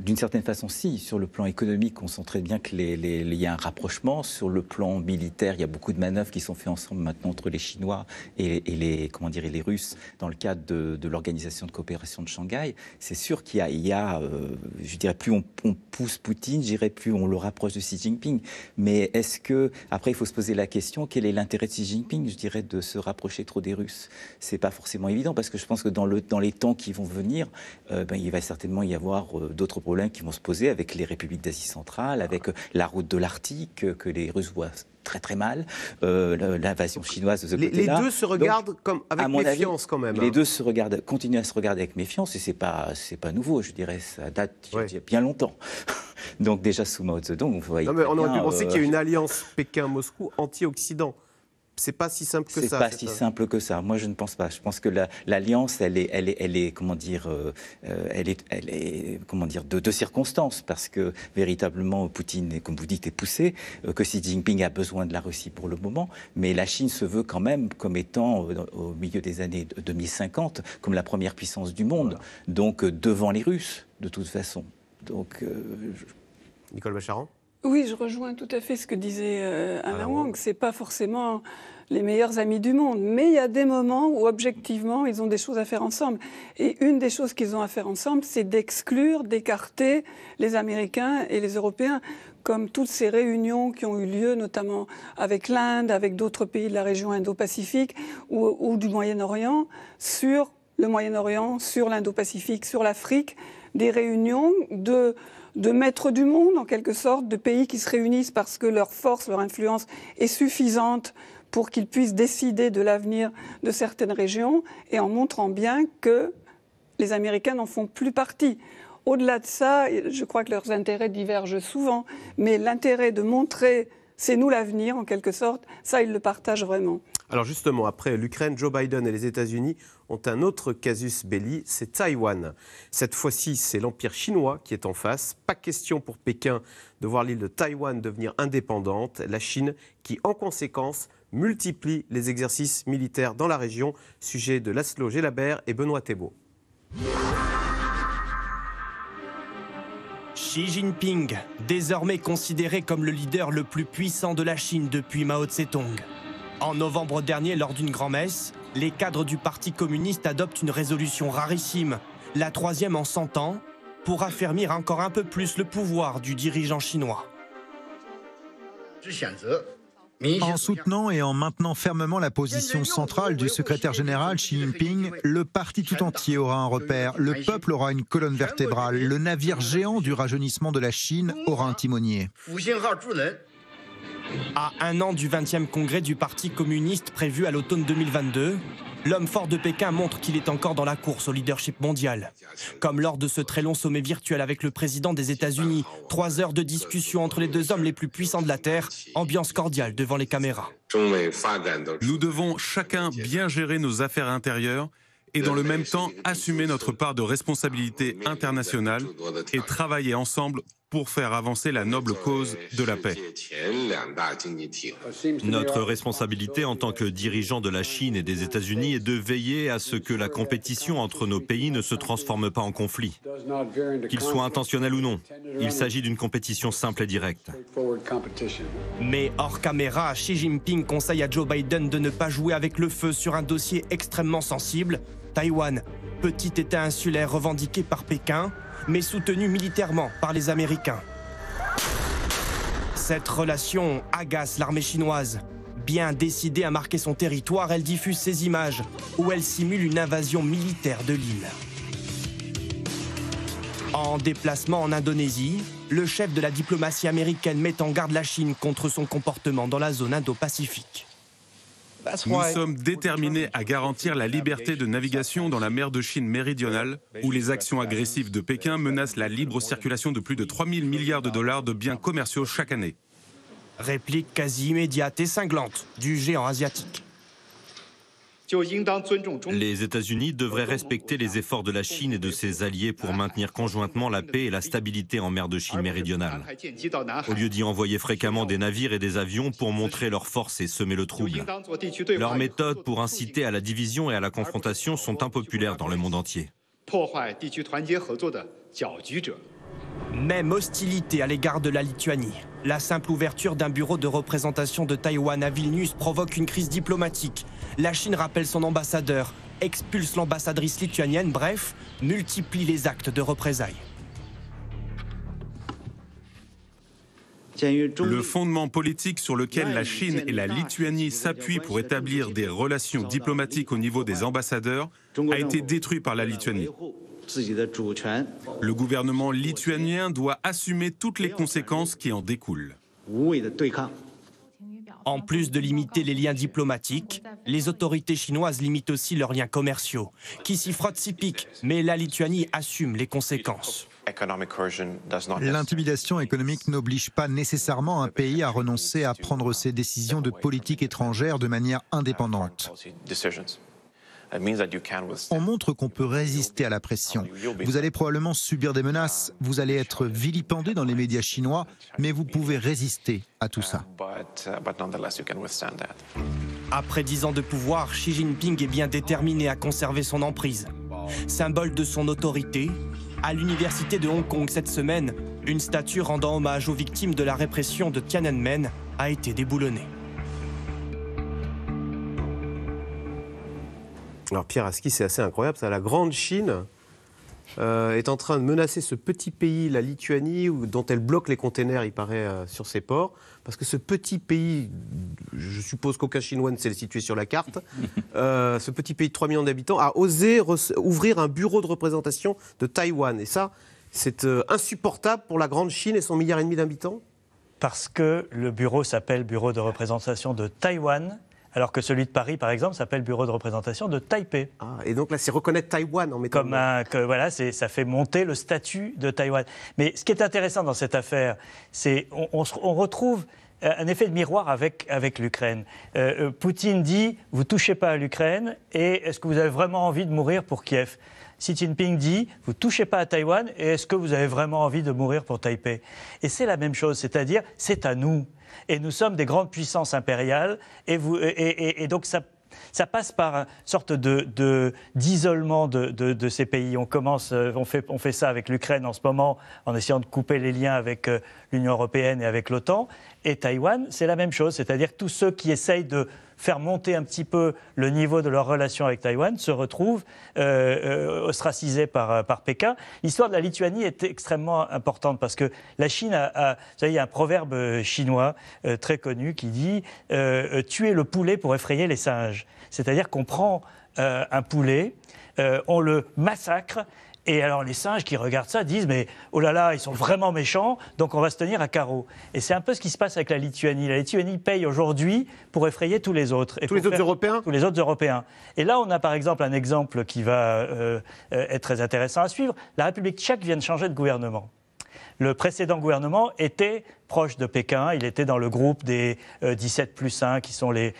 d'une certaine façon, si. Sur le plan économique, on sent très bien qu'il y a un rapprochement. Sur le plan militaire, il y a beaucoup de manœuvres qui sont faites ensemble maintenant entre les Chinois et, les, comment dire, les Russes dans le cadre de, l'organisation de coopération de Shanghai. C'est sûr qu'il y a, euh, je dirais, plus on, pousse Poutine, dirais plus on le rapproche de Xi Jinping. Mais est-ce que, après, il faut se poser la question, quel est l'intérêt de Xi Jinping, je dirais, de se rapprocher trop des Russes C'est pas forcément évident parce que je pense que dans, le, les temps qui vont venir, euh, ben, il va certainement y avoir euh, d'autres qui vont se poser avec les républiques d'Asie centrale, avec euh, la route de l'Arctique euh, que les Russes voient très très mal, euh, l'invasion chinoise de ce les, les deux se regardent comme avec méfiance quand même. Les hein. deux se regardent, continuent à se regarder avec méfiance et c'est pas c'est pas nouveau, je dirais, ça date y a bien longtemps. (laughs) Donc déjà sous Mao Zedong, vous voyez. on aurait pu penser qu'il y a une alliance Pékin-Moscou anti-Occident c'est pas si simple que ça. C'est pas si simple que ça. Moi, je ne pense pas. Je pense que l'alliance, elle est, elle est, elle est, comment dire, euh, euh, elle est, elle est, comment dire, de, de, circonstances, parce que véritablement, Poutine, comme vous dites, est poussé, euh, que Xi Jinping a besoin de la Russie pour le moment, mais la Chine se veut quand même comme étant au milieu des années 2050 comme la première puissance du monde, donc devant les Russes, de toute façon. Donc, Nicole Bacharan. Oui, je rejoins tout à fait ce que disait euh, Alain Anna Wang. C'est pas forcément les meilleurs amis du monde, mais il y a des moments où objectivement ils ont des choses à faire ensemble. Et une des choses qu'ils ont à faire ensemble, c'est d'exclure, d'écarter les Américains et les Européens comme toutes ces réunions qui ont eu lieu, notamment avec l'Inde, avec d'autres pays de la région Indo-Pacifique ou, ou, du Moyen-Orient, sur le Moyen-Orient, sur l'Indo-Pacifique, sur l'Afrique, des réunions de de maîtres du monde, en quelque sorte, de pays qui se réunissent parce que leur force, leur influence est suffisante pour qu'ils puissent décider de l'avenir de certaines régions et en montrant bien que les Américains n'en font plus partie. Au-delà de ça, je crois que leurs intérêts divergent souvent, mais l'intérêt de montrer c'est nous l'avenir en quelque sorte, ça ils le partagent vraiment. Alors justement, après l'Ukraine, Joe Biden et les États-Unis ont un autre casus belli, c'est Taïwan. Cette fois-ci, c'est l'Empire chinois qui est en face. Pas question pour Pékin de voir l'île de Taïwan devenir indépendante. La Chine qui, en conséquence, multiplie les exercices militaires dans la région. Sujet de Laszlo Gélabert et Benoît Thébault. Xi Jinping, désormais considéré comme le leader le plus puissant de la Chine depuis Mao tse en novembre dernier, lors d'une grand-messe, les cadres du Parti communiste adoptent une résolution rarissime, la troisième en 100 ans, pour affermir encore un peu plus le pouvoir du dirigeant chinois. En soutenant et en maintenant fermement la position centrale du secrétaire général Xi Jinping, le parti tout entier aura un repère, le peuple aura une colonne vertébrale, le navire géant du rajeunissement de la Chine aura un timonier. À un an du 20e congrès du Parti communiste prévu à l'automne 2022, l'homme fort de Pékin montre qu'il est encore dans la course au leadership mondial. Comme lors de ce très long sommet virtuel avec le président des États-Unis, trois heures de discussion entre les deux hommes les plus puissants de la Terre, ambiance cordiale devant les caméras. Nous devons chacun bien gérer nos affaires intérieures et dans le même temps assumer notre part de responsabilité internationale et travailler ensemble pour faire avancer la noble cause de la paix. Notre responsabilité en tant que dirigeants de la Chine et des États-Unis est de veiller à ce que la compétition entre nos pays ne se transforme pas en conflit, qu'il soit intentionnel ou non. Il s'agit d'une compétition simple et directe. Mais hors caméra, Xi Jinping conseille à Joe Biden de ne pas jouer avec le feu sur un dossier extrêmement sensible, Taïwan, petit État insulaire revendiqué par Pékin mais soutenu militairement par les Américains. Cette relation agace l'armée chinoise. Bien décidée à marquer son territoire, elle diffuse ses images où elle simule une invasion militaire de l'île. En déplacement en Indonésie, le chef de la diplomatie américaine met en garde la Chine contre son comportement dans la zone Indo-Pacifique. Nous sommes déterminés à garantir la liberté de navigation dans la mer de Chine méridionale, où les actions agressives de Pékin menacent la libre circulation de plus de 3 000 milliards de dollars de biens commerciaux chaque année. Réplique quasi immédiate et cinglante du géant asiatique. Les États-Unis devraient respecter les efforts de la Chine et de ses alliés pour maintenir conjointement la paix et la stabilité en mer de Chine méridionale, au lieu d'y envoyer fréquemment des navires et des avions pour montrer leurs forces et semer le trouble. Leurs méthodes pour inciter à la division et à la confrontation sont impopulaires dans le monde entier. Même hostilité à l'égard de la Lituanie. La simple ouverture d'un bureau de représentation de Taïwan à Vilnius provoque une crise diplomatique. La Chine rappelle son ambassadeur, expulse l'ambassadrice lituanienne, bref, multiplie les actes de représailles. Le fondement politique sur lequel la Chine et la Lituanie s'appuient pour établir des relations diplomatiques au niveau des ambassadeurs a été détruit par la Lituanie. Le gouvernement lituanien doit assumer toutes les conséquences qui en découlent. En plus de limiter les liens diplomatiques, les autorités chinoises limitent aussi leurs liens commerciaux. Qui s'y frotte s'y pique, mais la Lituanie assume les conséquences. L'intimidation économique n'oblige pas nécessairement un pays à renoncer à prendre ses décisions de politique étrangère de manière indépendante. On montre qu'on peut résister à la pression. Vous allez probablement subir des menaces, vous allez être vilipendé dans les médias chinois, mais vous pouvez résister à tout ça. Uh, uh, Après dix ans de pouvoir, Xi Jinping est bien déterminé à conserver son emprise. Symbole de son autorité, à l'université de Hong Kong cette semaine, une statue rendant hommage aux victimes de la répression de Tiananmen a été déboulonnée. Alors Pierre Aski, c'est assez incroyable, ça. La Grande Chine euh, est en train de menacer ce petit pays, la Lituanie, dont elle bloque les containers, il paraît, euh, sur ses ports, parce que ce petit pays, je suppose qu'aucun Chinois ne sait le situer sur la carte, (laughs) euh, ce petit pays de 3 millions d'habitants a osé ouvrir un bureau de représentation de Taïwan. Et ça, c'est insupportable pour la Grande Chine et son milliard et demi d'habitants Parce que le bureau s'appelle Bureau de représentation de Taïwan alors que celui de Paris, par exemple, s'appelle Bureau de représentation de Taipei. Ah, et donc là, c'est reconnaître Taïwan en mettant. Comme ça fait monter le statut de Taïwan. Mais ce qui est intéressant dans cette affaire, c'est on, retrouve euh, un effet de miroir avec, l'Ukraine. Euh, euh, Poutine dit Vous touchez pas à l'Ukraine et est-ce que vous avez vraiment envie de mourir pour Kiev Xi Jinping dit Vous touchez pas à Taïwan et est-ce que vous avez vraiment envie de mourir pour Taipei Et c'est la même chose, c'est-à-dire C'est à nous et nous sommes des grandes puissances impériales, et, donc ça passe par une sorte d'isolement de, ces pays. On commence, euh, on fait, on fait ça avec l'Ukraine en ce moment, en essayant de couper les liens avec euh, l'Union européenne et avec l'OTAN. Et Taïwan, c'est la même chose, c'est-à-dire tous ceux qui essayent de faire monter un petit peu le niveau de leur relation avec Taïwan, se retrouvent euh, euh ostracisés par, euh, par Pékin. L'histoire de la Lituanie est extrêmement importante parce que la Chine a, vous savez, il y a un proverbe euh, chinois très connu qui dit tuer le poulet pour effrayer les singes. C'est-à-dire qu'on prend un poulet, on le massacre et alors les singes qui regardent ça disent mais oh là là ils sont vraiment méchants donc on va se tenir à carreau. Et c'est un peu ce qui se passe avec la Lituanie. La Lituanie paye aujourd'hui pour effrayer tous les autres. tous les autres Européens. Tous les autres Européens. Et là on a par exemple un exemple qui va euh, euh, être très intéressant à suivre. La République Tchèque vient de changer de gouvernement. Le précédent gouvernement était proche de Pékin, il était dans le groupe des 17 euh, plus 1, qui sont le,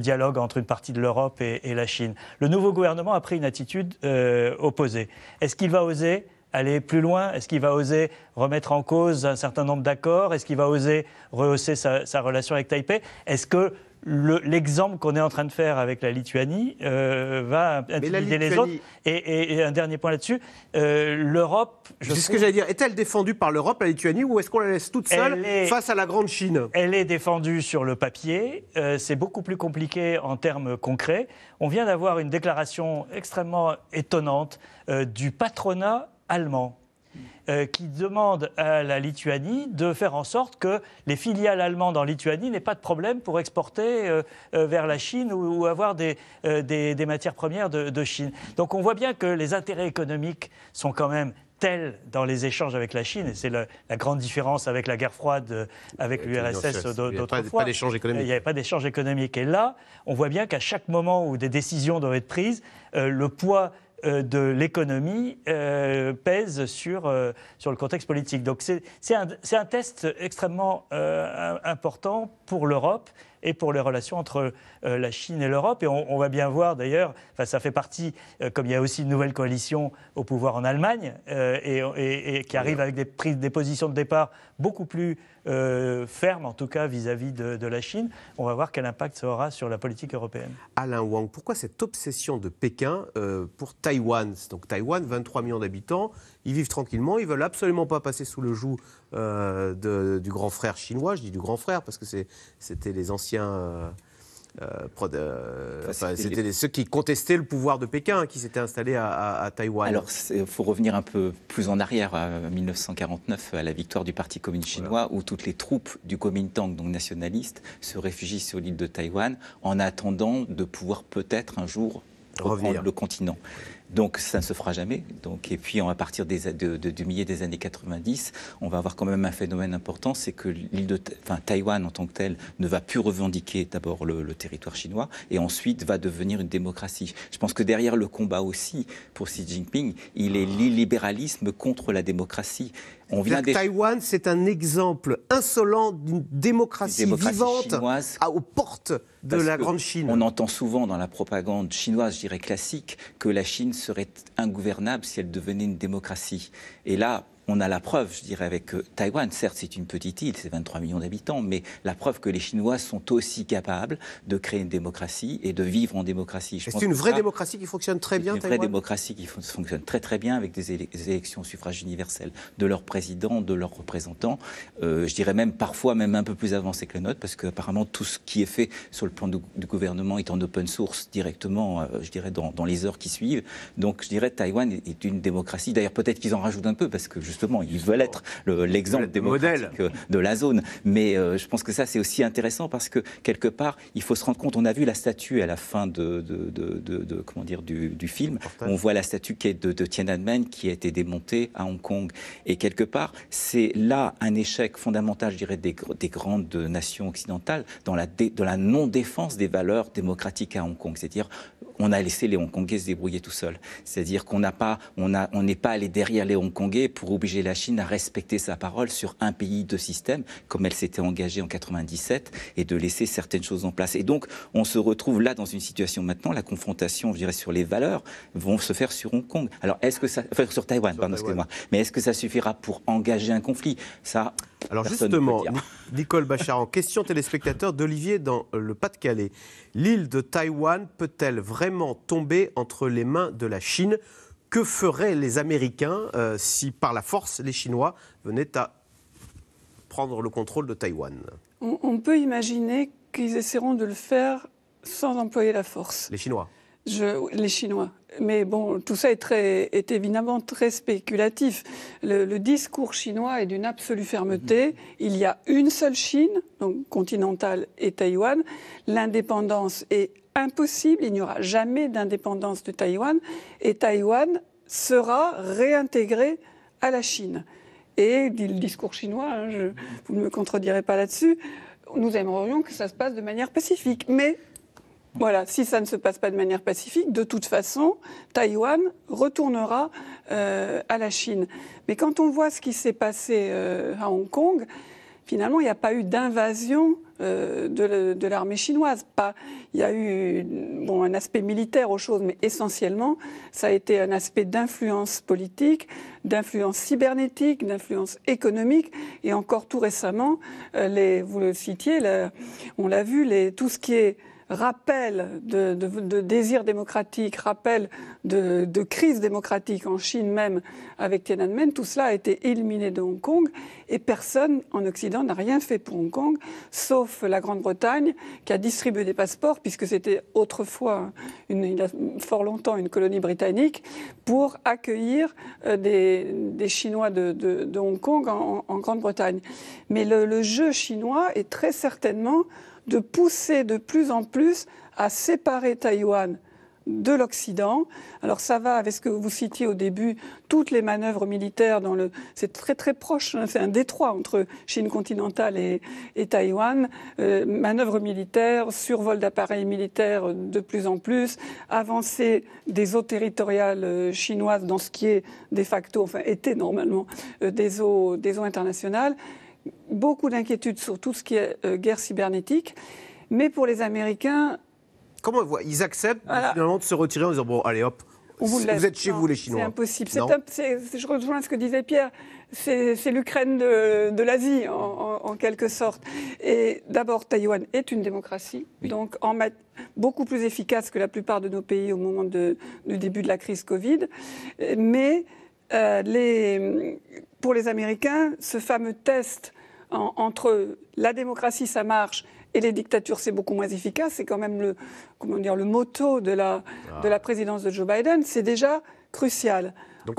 dialogue entre une partie de l'Europe et, la Chine. Le nouveau gouvernement a pris une attitude euh, opposée. Est-ce qu'il va oser aller plus loin Est-ce qu'il va oser remettre en cause un certain nombre d'accords Est-ce qu'il va oser rehausser sa, relation avec Taipei Est-ce que l'exemple qu'on est en train de faire avec la Lituanie euh, va intimider les autres. Et, un dernier point là-dessus, euh, l'Europe... C'est ce que j'allais dire. Est-elle défendue par l'Europe, la Lituanie, ou est-ce qu'on la laisse toute seule face à la grande Chine Elle est défendue sur le papier. Euh, c'est beaucoup plus compliqué en termes concrets. On vient d'avoir une déclaration extrêmement étonnante euh, du patronat allemand euh, qui demande à la Lituanie de faire en sorte que les filiales allemandes en Lituanie n'aient pas de problème pour exporter euh, euh, vers la Chine ou, avoir des, matières premières de, Chine. Donc on voit bien que les intérêts économiques sont quand même tels dans les échanges avec la Chine, et c'est la, grande différence avec la guerre froide, avec l'URSS d'autrefois. Il n'y avait pas d'échange économique. Et là, on voit bien qu'à chaque moment où des décisions doivent être prises, le poids euh, de l'économie euh, pèse euh, sur, le contexte politique. Donc c'est un, test extrêmement important pour l'Europe et pour les relations entre euh, la Chine et l'Europe. Et on, va bien voir d'ailleurs, ça fait partie, euh, comme il y a aussi une nouvelle coalition au pouvoir en Allemagne, euh, et, qui arrive avec des, positions de départ beaucoup plus fermes, en tout cas vis-à-vis de, la Chine. On va voir quel impact ça aura sur la politique européenne. Alain Wang, pourquoi cette obsession de Pékin pour Taïwan Donc Taïwan, 23 millions d'habitants, ils vivent tranquillement, ils veulent absolument pas passer sous le joug euh, du grand frère chinois. Je dis du grand frère parce que c'était les anciens. Euh, euh, c'était ceux qui contestaient le pouvoir de Pékin hein, qui s'étaient installés à, Taïwan. Alors, il faut revenir un peu plus en arrière, à 1949, à la victoire du Parti communiste chinois, où toutes les troupes du Kuomintang, donc nationalistes se réfugient sur l'île de Taïwan en attendant de pouvoir peut-être un jour reprendre le continent. Donc ça ne se fera jamais. Donc, et puis à partir de, du milieu des années 90, on va avoir quand même un phénomène important, c'est que l'île de, enfin, Taïwan en tant que telle ne va plus revendiquer d'abord le, le, territoire chinois et ensuite va devenir une démocratie. Je pense que derrière le combat aussi pour Xi Jinping, il est l'illibéralisme contre la démocratie on Taïwan, c'est un exemple insolent d'une démocratie, vivante aux portes de la Grande Chine. On entend souvent dans la propagande chinoise, je dirais classique, que la Chine serait ingouvernable si elle devenait une démocratie. Et là, on a la preuve, je dirais, avec euh, Taïwan. Certes, c'est une petite île, c'est 23 millions d'habitants, mais la preuve que les Chinois sont aussi capables de créer une démocratie et de vivre en démocratie. C'est une vraie démocratie qui fonctionne très bien, Taïwan Une vraie démocratie qui fonctionne très très bien avec des, élections au suffrage universel de leur président, de leurs représentants. Euh, je dirais même parfois même un peu plus avancé que le nôtre, parce qu'apparemment tout ce qui est fait sur le plan du, gouvernement est en open source directement, euh, je dirais, dans, les heures qui suivent. Donc je dirais Taïwan est une démocratie. D'ailleurs, peut-être qu'ils en rajoutent un peu, parce que je justement, ils veulent être l'exemple démocratique euh, de la zone. Mais euh, je pense que ça, c'est aussi intéressant parce que, quelque part, il faut se rendre compte, on a vu la statue à la fin de, de, comment dire, du, film, on voit la statue qui est de, Tiananmen qui a été démontée à Hong Kong. Et quelque part, c'est là un échec fondamental, je dirais, des, grandes nations occidentales dans la, la non-défense des valeurs démocratiques à Hong Kong. C'est-à-dire, on a laissé les Hongkongais se débrouiller tout seuls. C'est-à-dire qu'on n'a pas, on n'est on pas allé derrière les Hongkongais pour obliger la Chine à respecter sa parole sur un pays, deux systèmes, comme elle s'était engagée en 97, et de laisser certaines choses en place. Et donc, on se retrouve là dans une situation maintenant, la confrontation, je dirais, sur les valeurs vont se faire sur Hong Kong. Alors, est-ce que ça. Enfin, sur Taïwan, pardon, excusez-moi. Mais est-ce que ça suffira pour engager un conflit Ça. Alors justement, Nicole en question téléspectateur d'Olivier dans euh, le Pas-de-Calais. L'île de Taïwan peut-elle vraiment tomber entre les mains de la Chine que feraient les Américains euh, si par la force les Chinois venaient à prendre le contrôle de Taïwan on, peut imaginer qu'ils essaieront de le faire sans employer la force. Les Chinois les Chinois. Mais bon, tout ça est, très, est évidemment très spéculatif. Le, le discours chinois est d'une absolue fermeté. Mhm. Il y a une seule Chine, donc continentale et Taïwan. L'indépendance est impossible, il n'y aura jamais d'indépendance de Taïwan, et Taïwan sera réintégré à la Chine. Et le discours chinois, hein, vous ne me contredirez pas là-dessus, nous aimerions que ça se passe de manière pacifique. Mais voilà, si ça ne se passe pas de manière pacifique, de toute façon, Taïwan retournera euh, à la Chine. Mais quand on voit ce qui s'est passé euh, à Hong Kong, finalement, il n'y a pas eu d'invasion euh, de l'armée chinoise. Pas, il y a eu bon, un aspect militaire aux choses, mais essentiellement, ça a été un aspect d'influence politique, d'influence cybernétique, d'influence économique, et encore tout récemment, euh, les, vous le citiez, on l'a vu, les, tout ce qui est rappel de, désir démocratique, rappel de, crise démocratique en Chine même avec Tiananmen, tout cela a été éliminé de Hong Kong et personne en Occident n'a rien fait pour Hong Kong, sauf la Grande-Bretagne qui a distribué des passeports puisque c'était autrefois, il y a fort longtemps, une colonie britannique pour accueillir euh, des, Chinois de, Hong Kong en, Grande-Bretagne. Mais le, le jeu chinois est très certainement de pousser de plus en plus à séparer Taïwan de l'Occident. Alors ça va avec ce que vous citiez au début, toutes les manœuvres militaires dans le... C'est très très proche, hein, c'est un détroit entre Chine continentale et, Taïwan. Euh, manœuvres militaires, survol d'appareils militaires de plus en plus, avancée des eaux territoriales euh, chinoises dans ce qui est de facto, enfin était normalement, euh, des eaux internationales beaucoup d'inquiétudes sur tout ce qui est euh, guerre cybernétique. Mais pour les Américains. Comment ils acceptent finalement de se retirer en disant bon, allez hop, vous, êtes chez vous, les Chinois. C'est impossible. je rejoins ce que disait Pierre. C'est l'Ukraine de, l'Asie, en, quelque sorte. Et d'abord, Taïwan est une démocratie, donc en beaucoup plus efficace que la plupart de nos pays au moment de, du début de la crise Covid. Mais euh, les, pour les Américains, ce fameux test entre la démocratie, ça marche, et les dictatures, c'est beaucoup moins efficace. C'est quand même le, comment dire, le motto de la, ah. de la présidence de Joe Biden. C'est déjà crucial. Donc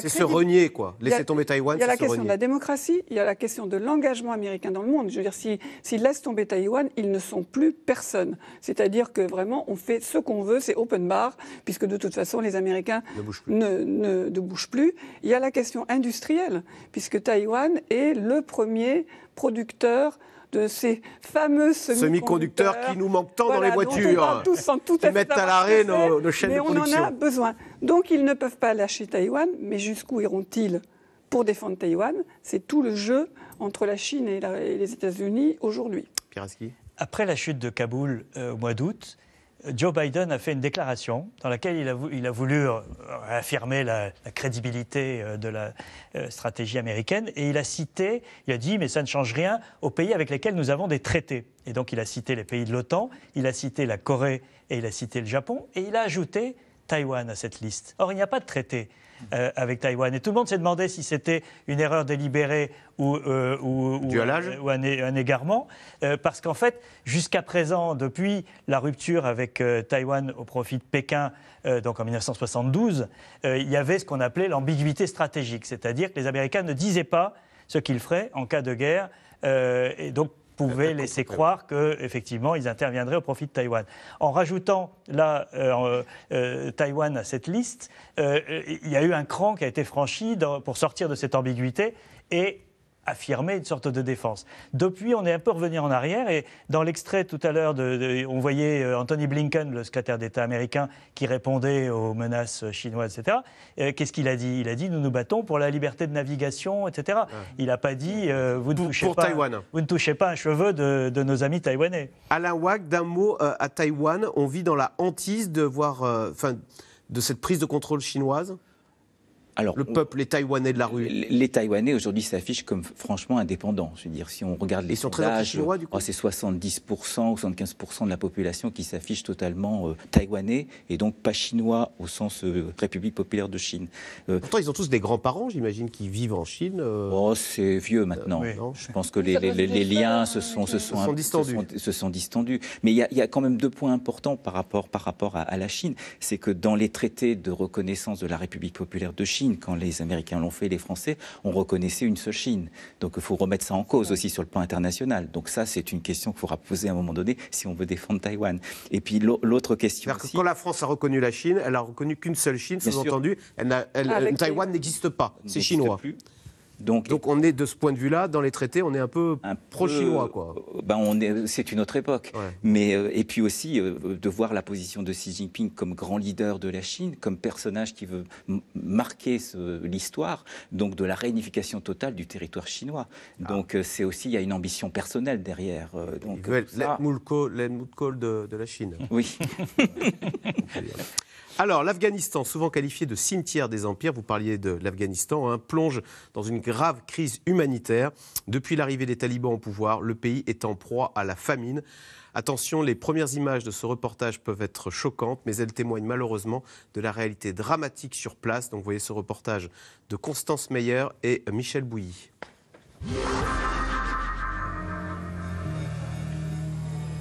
c'est se renier, quoi. Laisser tomber Taïwan, Il y a la question de la démocratie, il y a la question de l'engagement américain dans le monde. Je veux dire, s'ils si, laissent tomber Taïwan, ils ne sont plus personne. C'est-à-dire que vraiment, on fait ce qu'on veut, c'est open bar, puisque de toute façon, les Américains ne ne bougent plus. Il y a la question industrielle, puisque Taïwan est le premier producteur de ces fameux semi-conducteurs qui nous manquent tant dans les voitures. tous qui à mettent à l'arrêt nos, chaînes mais de production. on en a besoin. Donc ils ne peuvent pas lâcher Taïwan, mais jusqu'où iront-ils pour défendre Taïwan C'est tout le jeu entre la Chine et, les États-Unis aujourd'hui. Après la chute de Kaboul euh, au mois d'août, Joe Biden a fait une déclaration dans laquelle il a, voulu, euh, affirmer la, la, crédibilité euh, de la euh, stratégie américaine et il a cité, il a dit mais ça ne change rien aux pays avec lesquels nous avons des traités. Et donc il a cité les pays de l'OTAN, il a cité la Corée et il a cité le Japon et il a ajouté Taïwan à cette liste. Or il n'y a pas de traité. Euh, avec Taïwan. Et tout le monde s'est demandé si c'était une erreur délibérée ou, euh, euh, un, égarement, parce qu'en fait, jusqu'à présent, depuis la rupture avec Taïwan au profit de Pékin, donc en 1972, il y avait ce qu'on appelait l'ambiguïté stratégique, c'est-à-dire que les Américains ne disaient pas ce qu'ils feraient en cas de guerre. et donc, pouvaient laisser croire qu'effectivement, ils interviendraient au profit de Taïwan. En rajoutant là euh, euh, Taïwan à cette liste, euh, il y a eu un cran qui a été franchi pour sortir de cette ambiguïté et affirmer une sorte de défense. Depuis, on est un peu revenu en arrière et dans l'extrait tout à l'heure, de, on voyait euh, Anthony Blinken, le secrétaire d'État américain, qui répondait aux menaces chinoises, etc. Euh, qu'est-ce qu'il a dit Il a dit nous nous battons pour la liberté de navigation, etc. Ah. Il n'a pas dit euh, vous, ne touchez pas, vous ne touchez pas un cheveu de, nos amis taïwanais. Alain Wag, d'un mot à Taïwan, on vit dans la hantise de voir, de cette prise de contrôle chinoise alors, le peuple, les Taïwanais de la rue Les, Taïwanais aujourd'hui s'affichent comme franchement indépendants. Je veux dire, si on regarde les Ils oh, c'est 70% ou 75% de la population qui s'affiche totalement euh, taïwanais et donc pas chinois au sens euh, République populaire de Chine. Euh, Pourtant, ils ont tous des grands-parents, j'imagine, qui vivent en Chine. Oh, c'est vieux maintenant. Je pense que les, les, liens se sont, se sont, se sont, distendus. Se sont, Mais il y, a quand même deux points importants par rapport, par rapport à la Chine. C'est que dans les traités de reconnaissance de la République populaire de Chine, quand les Américains l'ont fait, les Français, on reconnaissait une seule Chine. Donc il faut remettre ça en cause aussi sur le plan international. Donc ça, c'est une question qu'il faudra poser à un moment donné si on veut défendre Taïwan. Et puis l'autre question. Aussi, quand la France a reconnu la Chine, elle a reconnu qu'une seule Chine, sous-entendu, Taïwan n'existe pas, c'est chinois. Plus. Donc, on est de ce point de vue-là, dans les traités, on est un peu, un pro-chinois, quoi. Ben on est, c'est une autre époque. Mais euh, et puis aussi euh, de voir la position de Xi Jinping comme grand leader de la Chine, comme personnage qui veut marquer l'histoire, donc de la réunification totale du territoire chinois. Ah. Donc euh, c'est aussi il y a une ambition personnelle derrière. donc Cole de, de la Chine. Oui. (laughs) Alors, l'Afghanistan, souvent qualifié de cimetière des empires, vous parliez de l'Afghanistan, hein, plonge dans une grave crise humanitaire. Depuis l'arrivée des talibans au pouvoir, le pays est en proie à la famine. Attention, les premières images de ce reportage peuvent être choquantes, mais elles témoignent malheureusement de la réalité dramatique sur place. Donc, vous voyez ce reportage de Constance Meyer et Michel Bouilly.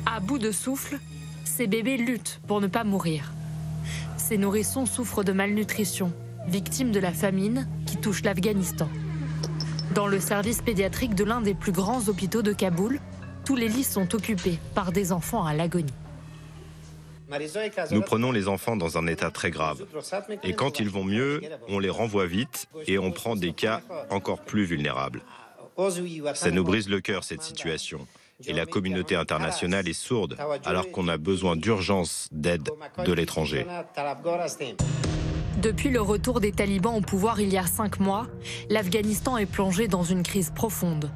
À bout de souffle, ces bébés luttent pour ne pas mourir ces nourrissons souffrent de malnutrition, victimes de la famine qui touche l'Afghanistan. Dans le service pédiatrique de l'un des plus grands hôpitaux de Kaboul, tous les lits sont occupés par des enfants à l'agonie. Nous prenons les enfants dans un état très grave. Et quand ils vont mieux, on les renvoie vite et on prend des cas encore plus vulnérables. Ça nous brise le cœur, cette situation et la communauté internationale est sourde alors qu'on a besoin d'urgence d'aide de l'étranger. Depuis le retour des talibans au pouvoir il y a cinq mois, l'Afghanistan est plongé dans une crise profonde.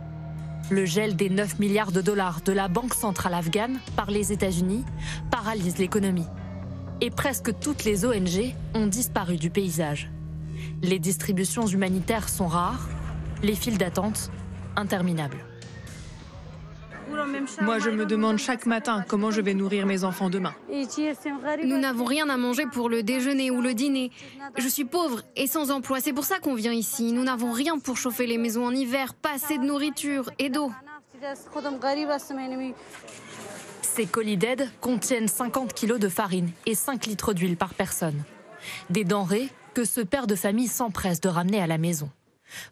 Le gel des 9 milliards de dollars de la Banque centrale afghane par les États-Unis paralyse l'économie. Et presque toutes les ONG ont disparu du paysage. Les distributions humanitaires sont rares, les files d'attente interminables. Moi, je me demande chaque matin comment je vais nourrir mes enfants demain. Nous n'avons rien à manger pour le déjeuner ou le dîner. Je suis pauvre et sans emploi. C'est pour ça qu'on vient ici. Nous n'avons rien pour chauffer les maisons en hiver, pas assez de nourriture et d'eau. Ces colis d'aide contiennent 50 kg de farine et 5 litres d'huile par personne. Des denrées que ce père de famille s'empresse de ramener à la maison.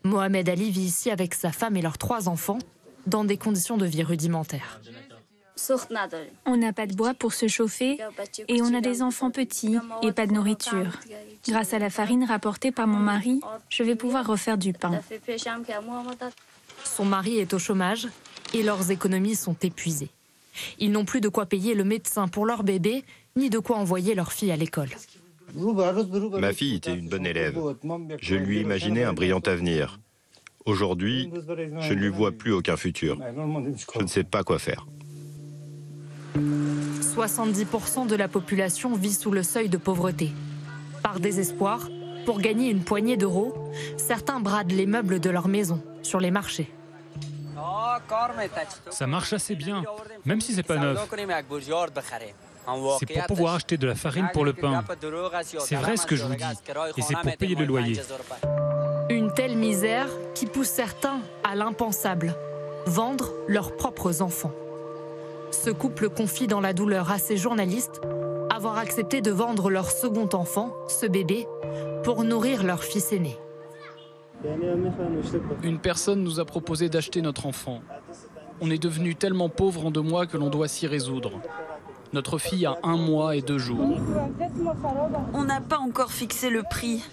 Mohamed Ali vit ici avec sa femme et leurs trois enfants dans des conditions de vie rudimentaires. On n'a pas de bois pour se chauffer et on a des enfants petits et pas de nourriture. Grâce à la farine rapportée par mon mari, je vais pouvoir refaire du pain. Son mari est au chômage et leurs économies sont épuisées. Ils n'ont plus de quoi payer le médecin pour leur bébé, ni de quoi envoyer leur fille à l'école. Ma fille était une bonne élève. Je lui imaginais un brillant avenir. Aujourd'hui, je ne lui vois plus aucun futur. Je ne sais pas quoi faire. 70% de la population vit sous le seuil de pauvreté. Par désespoir, pour gagner une poignée d'euros, certains bradent les meubles de leur maison sur les marchés. Ça marche assez bien, même si c'est pas neuf. C'est pour pouvoir acheter de la farine pour le pain. C'est vrai ce que je vous dis, et c'est pour payer le loyer. Une telle misère qui pousse certains à l'impensable, vendre leurs propres enfants. Ce couple confie dans la douleur à ses journalistes avoir accepté de vendre leur second enfant, ce bébé, pour nourrir leur fils aîné. Une personne nous a proposé d'acheter notre enfant. On est devenu tellement pauvre en deux mois que l'on doit s'y résoudre. Notre fille a un mois et deux jours. On n'a pas encore fixé le prix.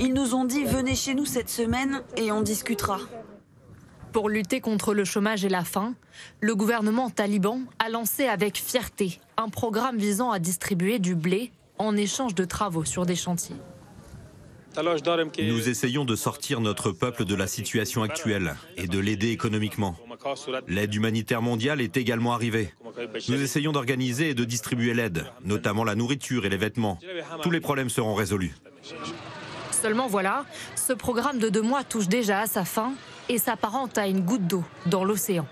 Ils nous ont dit venez chez nous cette semaine et on discutera. Pour lutter contre le chômage et la faim, le gouvernement taliban a lancé avec fierté un programme visant à distribuer du blé en échange de travaux sur des chantiers. Nous essayons de sortir notre peuple de la situation actuelle et de l'aider économiquement. L'aide humanitaire mondiale est également arrivée. Nous essayons d'organiser et de distribuer l'aide, notamment la nourriture et les vêtements. Tous les problèmes seront résolus. Seulement voilà, ce programme de deux mois touche déjà à sa fin et s'apparente à une goutte d'eau dans l'océan.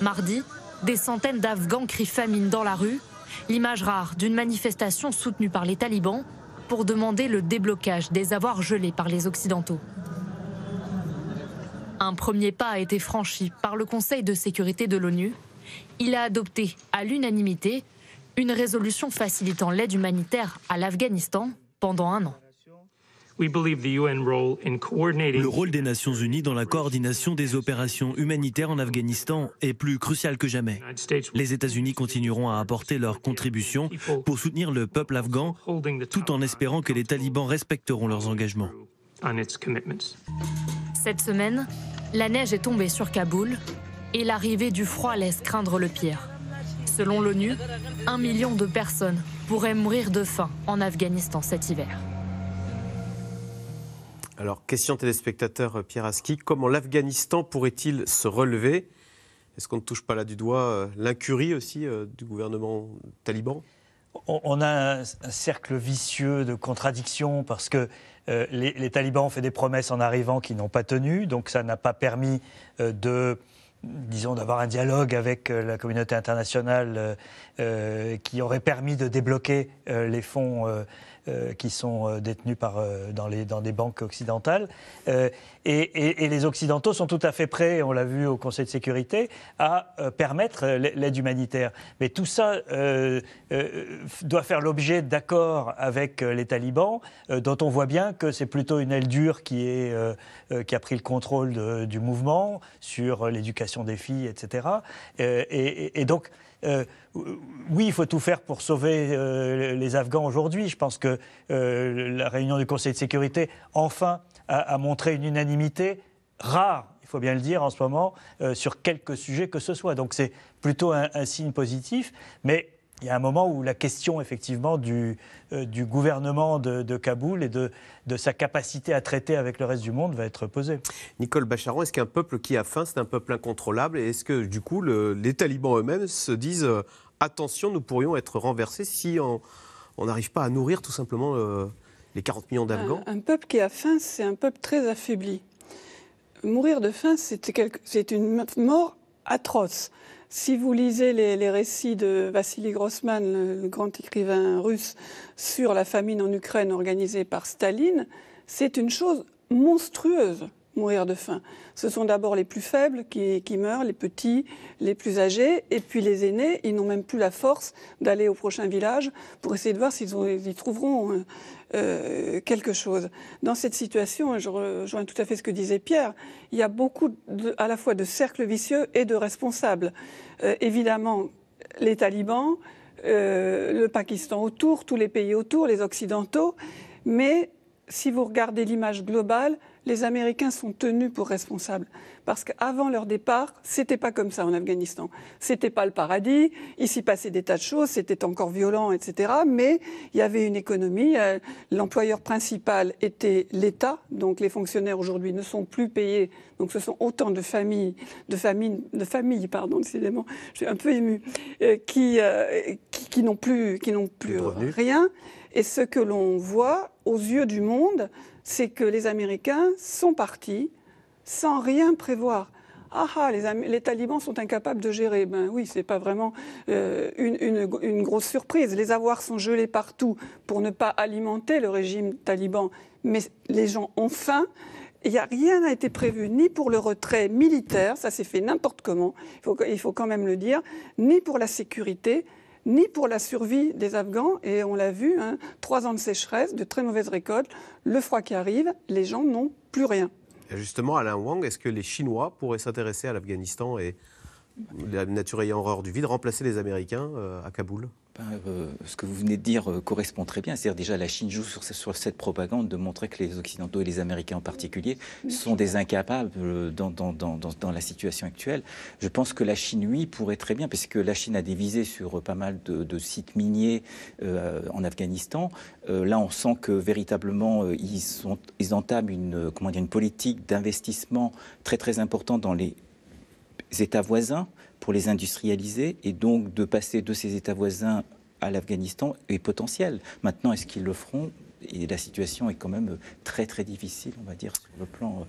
Mardi, des centaines d'Afghans crient famine dans la rue, l'image rare d'une manifestation soutenue par les talibans pour demander le déblocage des avoirs gelés par les Occidentaux. Un premier pas a été franchi par le Conseil de sécurité de l'ONU. Il a adopté à l'unanimité une résolution facilitant l'aide humanitaire à l'Afghanistan pendant un an. Le rôle des Nations Unies dans la coordination des opérations humanitaires en Afghanistan est plus crucial que jamais. Les États-Unis continueront à apporter leur contribution pour soutenir le peuple afghan tout en espérant que les talibans respecteront leurs engagements. Cette semaine, la neige est tombée sur Kaboul et l'arrivée du froid laisse craindre le pire. Selon l'ONU, un million de personnes pourraient mourir de faim en Afghanistan cet hiver. Alors, question téléspectateur euh, Pierre Aski, comment l'Afghanistan pourrait-il se relever Est-ce qu'on ne touche pas là du doigt euh, l'incurie aussi euh, du gouvernement taliban on a un cercle vicieux de contradictions parce que les, talibans ont fait des promesses en arrivant qui n'ont pas tenu, donc ça n'a pas permis de disons d'avoir un dialogue avec la communauté internationale qui aurait permis de débloquer les fonds euh, qui sont euh, détenus euh, dans, des banques occidentales. Et, les Occidentaux sont tout à fait prêts, on l'a vu au Conseil de sécurité, à permettre l'aide humanitaire. Mais tout ça doit faire l'objet d'accords avec les talibans, dont on voit bien que c'est plutôt une aile dure qui, a pris le contrôle du mouvement sur l'éducation des filles, etc. et donc, euh, oui, il faut tout faire pour sauver euh, les Afghans aujourd'hui. Je pense que euh, la réunion du Conseil de sécurité, enfin, a, montré une unanimité rare il faut bien le dire en ce moment, sur quelques sujets que ce soit. Donc c'est plutôt un, un, signe positif, mais il y a un moment où la question effectivement du, euh, gouvernement de, Kaboul et de, sa capacité à traiter avec le reste du monde va être posée. Nicole Bacharan, est-ce qu'un peuple qui a faim, c'est un peuple incontrôlable Et est-ce que du coup les talibans eux-mêmes se disent euh, attention, nous pourrions être renversés si on n'arrive pas à nourrir tout simplement euh, les 40 millions d'Afghans un, peuple qui a faim, c'est un peuple très affaibli. Mourir de faim, c'est une mort atroce. Si vous lisez les, récits de Vassili Grossman, le, grand écrivain russe, sur la famine en Ukraine organisée par Staline, c'est une chose monstrueuse mourir de faim. Ce sont d'abord les plus faibles qui, qui, meurent, les petits, les plus âgés, et puis les aînés, ils n'ont même plus la force d'aller au prochain village pour essayer de voir s'ils y trouveront euh, euh, quelque chose. Dans cette situation, je rejoins tout à fait ce que disait Pierre, il y a beaucoup à la fois de cercles vicieux et de responsables. Euh, évidemment, les talibans, euh, le Pakistan autour, tous les pays autour, les Occidentaux, mais si vous regardez l'image globale, les Américains sont tenus pour responsables. Parce qu'avant leur départ, c'était pas comme ça en Afghanistan. C'était pas le paradis. Il s'y passait des tas de choses. C'était encore violent, etc. Mais il y avait une économie. Euh, l'employeur principal était l'État. Donc les fonctionnaires aujourd'hui ne sont plus payés. Donc ce sont autant de familles, de familles, de familles, pardon, décidément. Je suis un peu émue. Euh, euh, qui, qui n'ont plus, qui n'ont plus rien. Et ce que l'on voit aux yeux du monde, c'est que les Américains sont partis sans rien prévoir. Ah ah, les, talibans sont incapables de gérer. Ben oui, ce n'est pas vraiment euh, une, grosse surprise. Les avoirs sont gelés partout pour ne pas alimenter le régime taliban. Mais les gens ont faim. Il n'y a rien n'a été prévu, ni pour le retrait militaire, ça s'est fait n'importe comment, il faut quand même le dire, ni pour la sécurité ni pour la survie des Afghans. Et on l'a vu, hein, trois ans de sécheresse, de très mauvaises récoltes, le froid qui arrive, les gens n'ont plus rien. justement, Alain Wang, est-ce que les Chinois pourraient s'intéresser à l'Afghanistan et la nature ayant horreur du vide, remplacer les Américains euh, à Kaboul ben, euh, ce que vous venez de dire euh, correspond très bien. C'est-à-dire déjà la Chine joue sur, sur, cette propagande de montrer que les Occidentaux et les Américains en particulier sont des incapables euh, dans, la situation actuelle. Je pense que la Chine, oui, pourrait très bien, puisque la Chine a dévisé sur pas mal de, sites miniers en Afghanistan. là, on sent que véritablement, ils, sont, entament une, une politique d'investissement très très importante dans les États voisins pour les industrialiser et donc de passer de ces États voisins à l'Afghanistan est potentiel. Maintenant, est-ce qu'ils le feront Et la situation est quand même euh, très très difficile, on va dire, sur le plan euh,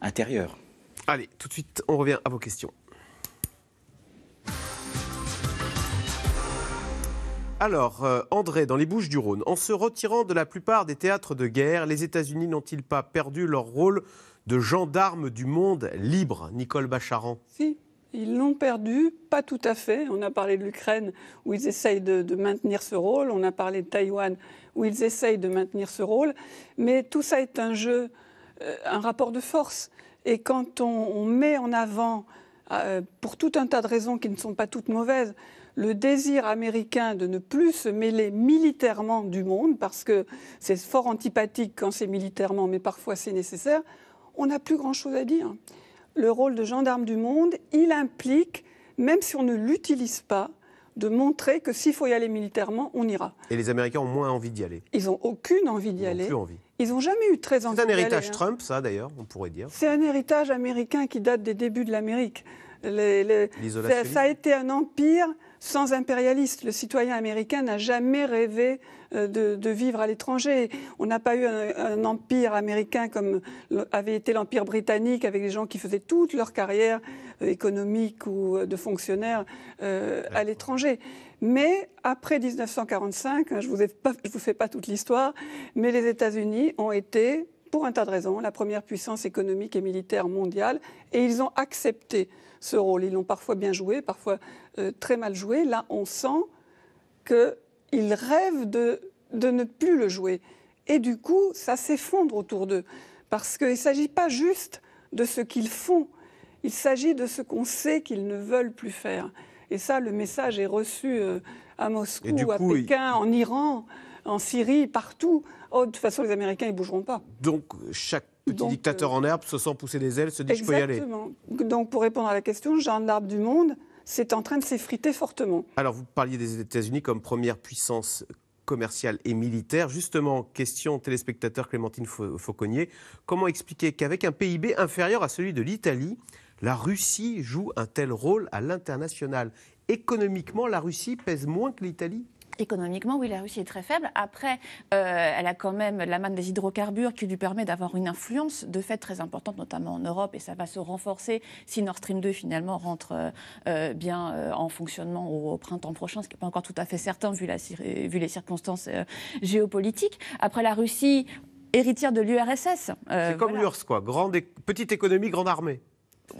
intérieur. Allez, tout de suite, on revient à vos questions. Alors, euh, André, dans les Bouches du Rhône, en se retirant de la plupart des théâtres de guerre, les États-Unis n'ont-ils pas perdu leur rôle de gendarme du monde libre, Nicole Bacharan Si, ils l'ont perdu, pas tout à fait. On a parlé de l'Ukraine où ils essayent de, maintenir ce rôle. On a parlé de Taïwan où ils essayent de maintenir ce rôle. Mais tout ça est un jeu, euh, un rapport de force. Et quand on, met en avant, euh, pour tout un tas de raisons qui ne sont pas toutes mauvaises, le désir américain de ne plus se mêler militairement du monde, parce que c'est fort antipathique quand c'est militairement, mais parfois c'est nécessaire, on n'a plus grand-chose à dire le rôle de gendarme du monde, il implique, même si on ne l'utilise pas, de montrer que s'il faut y aller militairement, on ira. Et les Américains ont moins envie d'y aller. Ils n'ont aucune envie d'y aller. Plus envie. Ils n'ont jamais eu très envie. C'est un héritage hein. Trump, ça d'ailleurs, on pourrait dire. C'est un héritage américain qui date des débuts de l'Amérique. Les, ça, a été un empire sans impérialiste. Le citoyen américain n'a jamais rêvé euh, de, vivre à l'étranger. On n'a pas eu un, empire américain comme avait été l'empire britannique, avec des gens qui faisaient toute leur carrière euh, économique ou euh, de fonctionnaire à l'étranger. Mais après 1945, hein, je ne vous, fais pas toute l'histoire, mais les États-Unis ont été, pour un tas de raisons, la première puissance économique et militaire mondiale, et ils ont accepté ce rôle. Ils l'ont parfois bien joué, parfois très mal joué. Là, on sent que ils rêvent de, ne plus le jouer. Et du coup, ça s'effondre autour d'eux. Parce qu'il ne s'agit pas juste de ce qu'ils font, il s'agit de ce qu'on sait qu'ils ne veulent plus faire. Et ça, le message est reçu euh, à Moscou, à Pékin, en Iran, en Syrie, partout. Oh, de toute façon, les Américains, ils bougeront pas. Donc, chaque petit dictateur euh, en herbe se sent pousser des ailes, se dit je peux y aller. Donc, pour répondre à la question, un arbre du Monde, c'est en train de s'effriter fortement. Alors vous parliez des États-Unis comme première puissance commerciale et militaire. Justement, question téléspectateur Clémentine Fauconnier, comment expliquer qu'avec un PIB inférieur à celui de l'Italie, la Russie joue un tel rôle à l'international Économiquement, la Russie pèse moins que l'Italie Économiquement, oui, la Russie est très faible. Après, euh, elle a quand même la manne des hydrocarbures qui lui permet d'avoir une influence de fait très importante, notamment en Europe, et ça va se renforcer si Nord Stream 2 finalement rentre euh, euh, bien en fonctionnement au, printemps prochain, ce qui n'est pas encore tout à fait certain vu, les circonstances géopolitiques. Après, la Russie, héritière de l'URSS. C'est comme l'URSS, quoi. Grande, petite économie, grande armée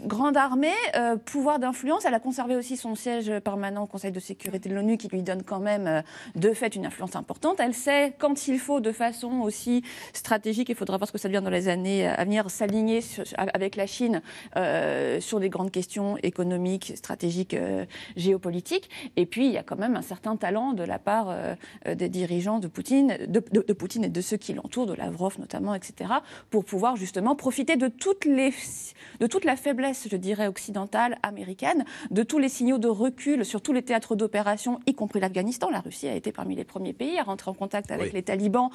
grande armée, euh, pouvoir d'influence. Elle a conservé aussi son siège permanent au Conseil de sécurité de l'ONU qui lui donne quand même euh, de fait une influence importante. Elle sait quand il faut de façon aussi stratégique, il faudra voir ce que ça devient dans les années à venir, s'aligner avec la Chine euh, sur des grandes questions économiques, stratégiques, géopolitiques. Et puis il y a quand même un certain talent de la part des dirigeants de Poutine, de, Poutine et de ceux qui l'entourent, de Lavrov notamment, etc., pour pouvoir justement profiter de toutes les de toute la faiblesse, je dirais, occidentale, américaine, de tous les signaux de recul sur tous les théâtres d'opération, y compris l'Afghanistan. La Russie a été parmi les premiers pays à rentrer en contact avec les talibans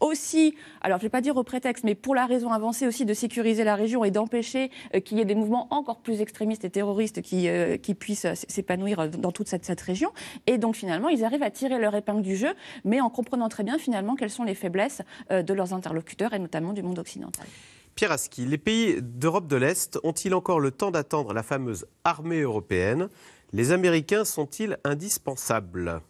aussi, alors je ne vais pas dire au prétexte, mais pour la raison avancée aussi de sécuriser la région et d'empêcher euh, qu'il y ait des mouvements encore plus extrémistes et terroristes qui, euh, puissent euh, s'épanouir dans toute cette, région. Et donc finalement, ils arrivent à tirer leur épingle du jeu, mais en comprenant très bien finalement quelles sont les faiblesses de leurs interlocuteurs et notamment du monde occidental. Pierre Aski, les pays d'Europe de l'Est ont-ils encore le temps d'attendre la fameuse armée européenne Les Américains sont-ils indispensables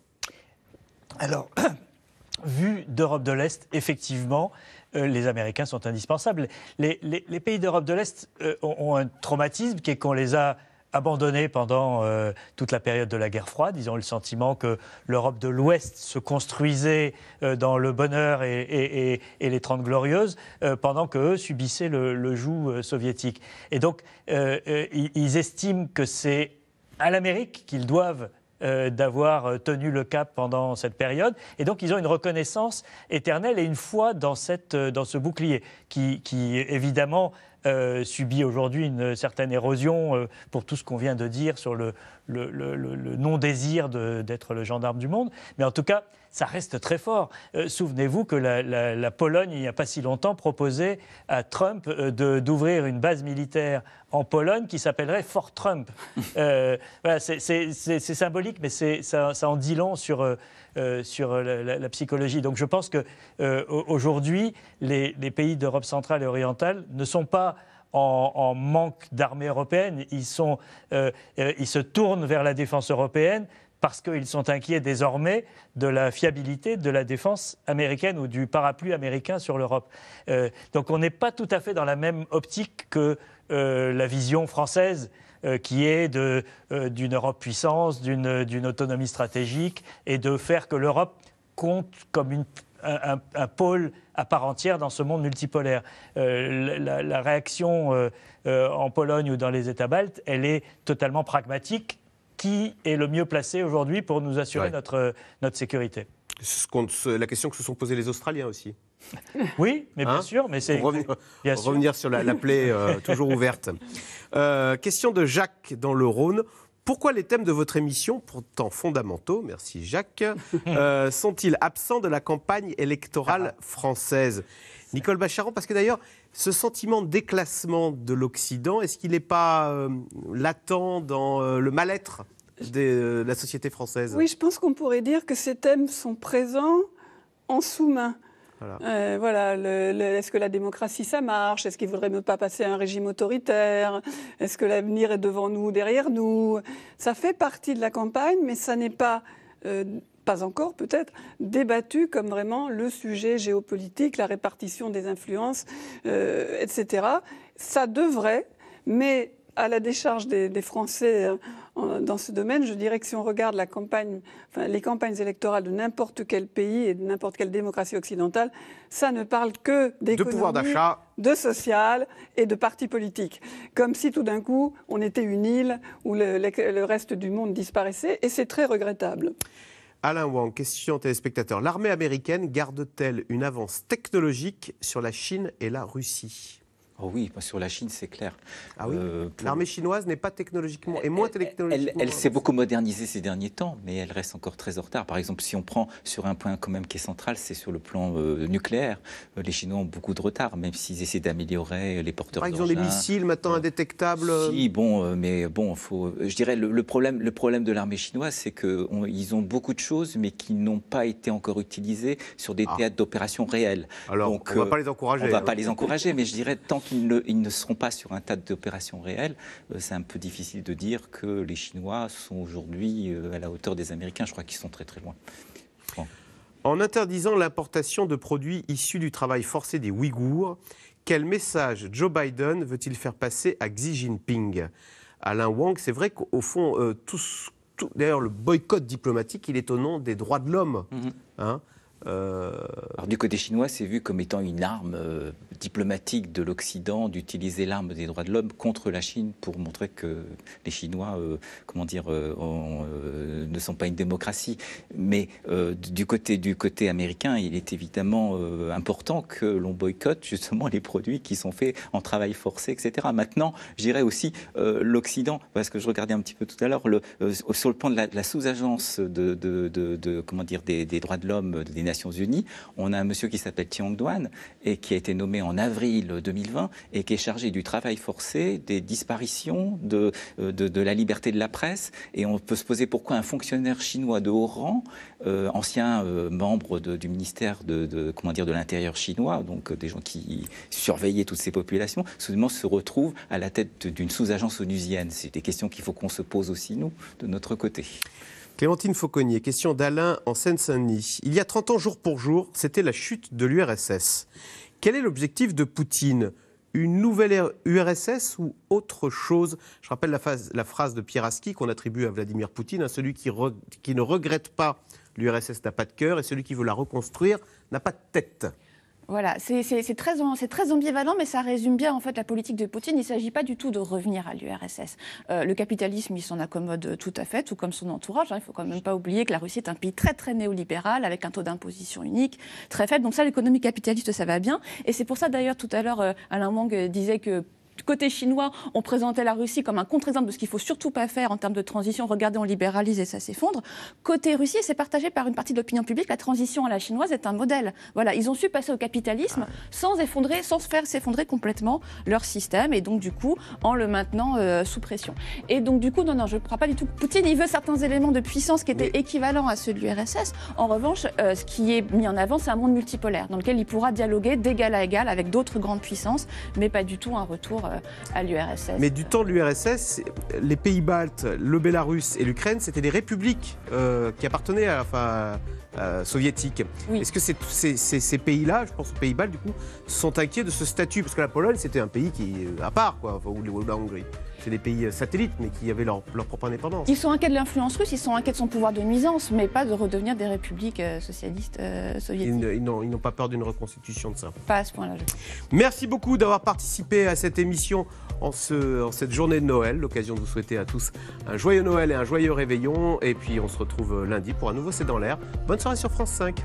Alors, (coughs) vu d'Europe de l'Est, effectivement, euh, les Américains sont indispensables. Les, pays d'Europe de l'Est euh, ont, ont, un traumatisme qui est qu'on les a abandonnés pendant euh, toute la période de la guerre froide. Ils ont eu le sentiment que l'Europe de l'Ouest se construisait euh, dans le bonheur et, les Trente Glorieuses, euh, pendant qu'eux subissaient le, joug soviétique. Et donc, ils estiment que c'est à l'Amérique qu'ils doivent d'avoir tenu le cap pendant cette période. Et donc, ils ont une reconnaissance éternelle et une foi dans, ce bouclier, qui évidemment euh, subit aujourd'hui une certaine érosion euh, pour tout ce qu'on vient de dire sur le, le non-désir d'être le gendarme du monde. Mais en tout cas, ça reste très fort. Euh, souvenez-vous que la, Pologne, il n'y a pas si longtemps, proposait à Trump euh, d'ouvrir une base militaire en Pologne qui s'appellerait Fort Trump. (laughs) Euh, voilà, c'est symbolique, mais ça, ça en dit long sur, sur la, psychologie. Donc je pense qu'aujourd'hui, les, les pays d'Europe centrale et orientale ne sont pas... En, manque d'armée européenne. Ils, sont, ils se tournent vers la défense européenne parce qu'ils sont inquiets désormais de la fiabilité de la défense américaine ou du parapluie américain sur l'Europe. Euh, donc on n'est pas tout à fait dans la même optique que euh, la vision française euh, qui est d'une Europe puissance, d'une autonomie stratégique et de faire que l'Europe compte comme un, pôle à part entière dans ce monde multipolaire. la, réaction en Pologne ou dans les États baltes, elle est totalement pragmatique qui est le mieux placé aujourd'hui pour nous assurer notre, notre sécurité la question que se sont posées les Australiens aussi. (laughs) Oui, mais bien hein sûr. Mais c'est (laughs) revenir, sur la, plaie euh, (laughs) toujours ouverte. Euh, question de Jacques dans le Rhône. Pourquoi les thèmes de votre émission, pourtant fondamentaux, merci Jacques, euh, sont-ils absents de la campagne électorale ah. française Nicole bacharon parce que d'ailleurs, ce sentiment de déclassement de l'Occident, est-ce qu'il n'est pas euh, latent dans euh, le mal-être euh, de la société française Oui, je pense qu'on pourrait dire que ces thèmes sont présents en sous-main. Voilà. est-ce que la démocratie, ça marche Est-ce qu'il ne pas passer à un régime autoritaire Est-ce que l'avenir est devant nous, derrière nous Ça fait partie de la campagne, mais ça n'est pas pas encore peut-être, débattu comme vraiment le sujet géopolitique, la répartition des influences, euh, etc. Ça devrait, mais à la décharge des, Français hein, dans ce domaine, je dirais que si on regarde la campagne, les campagnes électorales de n'importe quel pays et de n'importe quelle démocratie occidentale, ça ne parle que des. de pouvoir d'achat, de social et de partis politiques. Comme si tout d'un coup, on était une île où le, le reste du monde disparaissait, et c'est très regrettable. Alain Wang, question téléspectateur. L'armée américaine garde-t-elle une avance technologique sur la Chine et la Russie Oh oui, bah, sur la Chine, c'est clair. Ah euh, l'armée chinoise n'est pas technologiquement et moins technologiquement. Elle, s'est beaucoup modernisée ces derniers temps, mais elle reste encore très en retard. Par exemple, si on prend sur un point quand même qui est central, c'est sur le plan euh, nucléaire. Euh, les Chinois ont beaucoup de retard, même s'ils essaient d'améliorer les porteurs d'engins. Ils ont des missiles maintenant indétectables. Si, bon, mais bon, faut. Je dirais le, problème, le problème de l'armée chinoise, c'est qu'ils ils ont beaucoup de choses, mais qui n'ont pas été encore utilisées sur des ah. théâtres d'opérations réelles. Alors, on ne va pas les encourager. On ne va hein. pas les encourager, mais je dirais tant ils ne seront pas sur un tas d'opérations réelles, euh, c'est un peu difficile de dire que les Chinois sont aujourd'hui euh, à la hauteur des Américains. Je crois qu'ils sont très très loin. En interdisant l'importation de produits issus du travail forcé des Ouïghours, quel message Joe Biden veut-il faire passer à Xi Jinping Alain Wang, c'est vrai qu'au fond, euh, d'ailleurs, le boycott diplomatique, il est au nom des droits de l'homme. Mhm. Hein. Euh, du côté chinois, c'est vu comme étant une arme euh, diplomatique de l'Occident d'utiliser l'arme des droits de l'homme contre la Chine pour montrer que les Chinois, euh, comment dire, ne sont pas une démocratie. Mais du côté du côté américain, il est évidemment important que l'on boycotte justement les produits qui sont faits en travail forcé, etc. Maintenant, j'irais aussi l'Occident, parce que je regardais un petit peu tout à l'heure, sur le plan de la, sous-agence de, comment dire des, des droits de l'homme, des Unies. On a un monsieur qui s'appelle Tiang Duan et qui a été nommé en avril 2020 et qui est chargé du travail forcé, des disparitions, euh, de, la liberté de la presse. Et on peut se poser pourquoi un fonctionnaire chinois de haut rang, euh, ancien euh, membre du ministère de, comment dire de l'intérieur chinois, donc des gens qui surveillaient toutes ces populations, soudainement se retrouve à la tête d'une sous-agence onusienne. C'est des questions qu'il faut qu'on se pose aussi nous de notre côté. Clémentine Fauconnier, question d'Alain en Seine-Saint-Denis. Il y a 30 ans, jour pour jour, c'était la chute de l'URSS. Quel est l'objectif de Poutine Une nouvelle URSS ou autre chose Je rappelle la, phrase de Pieraski qu'on attribue à Vladimir Poutine, hein. celui qui, qui ne regrette pas l'URSS n'a pas de cœur et celui qui veut la reconstruire n'a pas de tête. Voilà, c'est très, très, ambivalent, mais ça résume bien en fait la politique de Poutine. Il ne s'agit pas du tout de revenir à l'URSS. Euh, le capitalisme, il s'en accommode euh, tout à fait, tout comme son entourage. Hein. Il ne faut quand même pas oublier que la Russie est un pays très très néolibéral, avec un taux d'imposition unique très faible. Donc ça, l'économie capitaliste, ça va bien. Et c'est pour ça d'ailleurs, tout à l'heure, euh, Alain Wang disait que côté chinois, on présentait la Russie comme un contre-exemple de ce qu'il ne faut surtout pas faire en termes de transition. Regardez, on libéralise et ça s'effondre. Côté Russie, c'est partagé par une partie de l'opinion publique. La transition à la chinoise est un modèle. Voilà, ils ont su passer au capitalisme ah sans effondrer, sans faire s'effondrer complètement leur système et donc du coup en le maintenant euh, sous pression. Et donc du coup, non, je ne crois pas du tout. Poutine, il veut certains éléments de puissance qui étaient équivalents à ceux de l'URSS. En revanche, euh, ce qui est mis en avant, c'est un monde multipolaire dans lequel il pourra dialoguer d'égal à égal avec d'autres grandes puissances, mais pas du tout un retour euh, à l'URSS. Mais du temps de l'URSS, les pays baltes, le Bélarus et l'Ukraine, c'était des républiques euh, qui appartenaient à, la euh, soviétique. Est-ce que ces, pays-là, je pense aux pays baltes du coup, sont inquiets de ce statut Parce que la Pologne, c'était un pays qui, euh, à part, quoi, ou la Hongrie c'est des pays euh, satellites, mais qui avaient leur, leur propre indépendance. Ils sont inquiets de l'influence russe, ils sont inquiets de son pouvoir de nuisance, mais pas de redevenir des républiques euh, socialistes euh, soviétiques. Ils, n'ont pas peur d'une reconstitution de ça. Pas à ce point-là. Merci beaucoup d'avoir participé à cette émission en, ce, en cette journée de Noël. L'occasion de vous souhaiter à tous un joyeux Noël et un joyeux réveillon. Et puis on se retrouve lundi pour un nouveau C'est dans l'air. Bonne soirée sur France 5.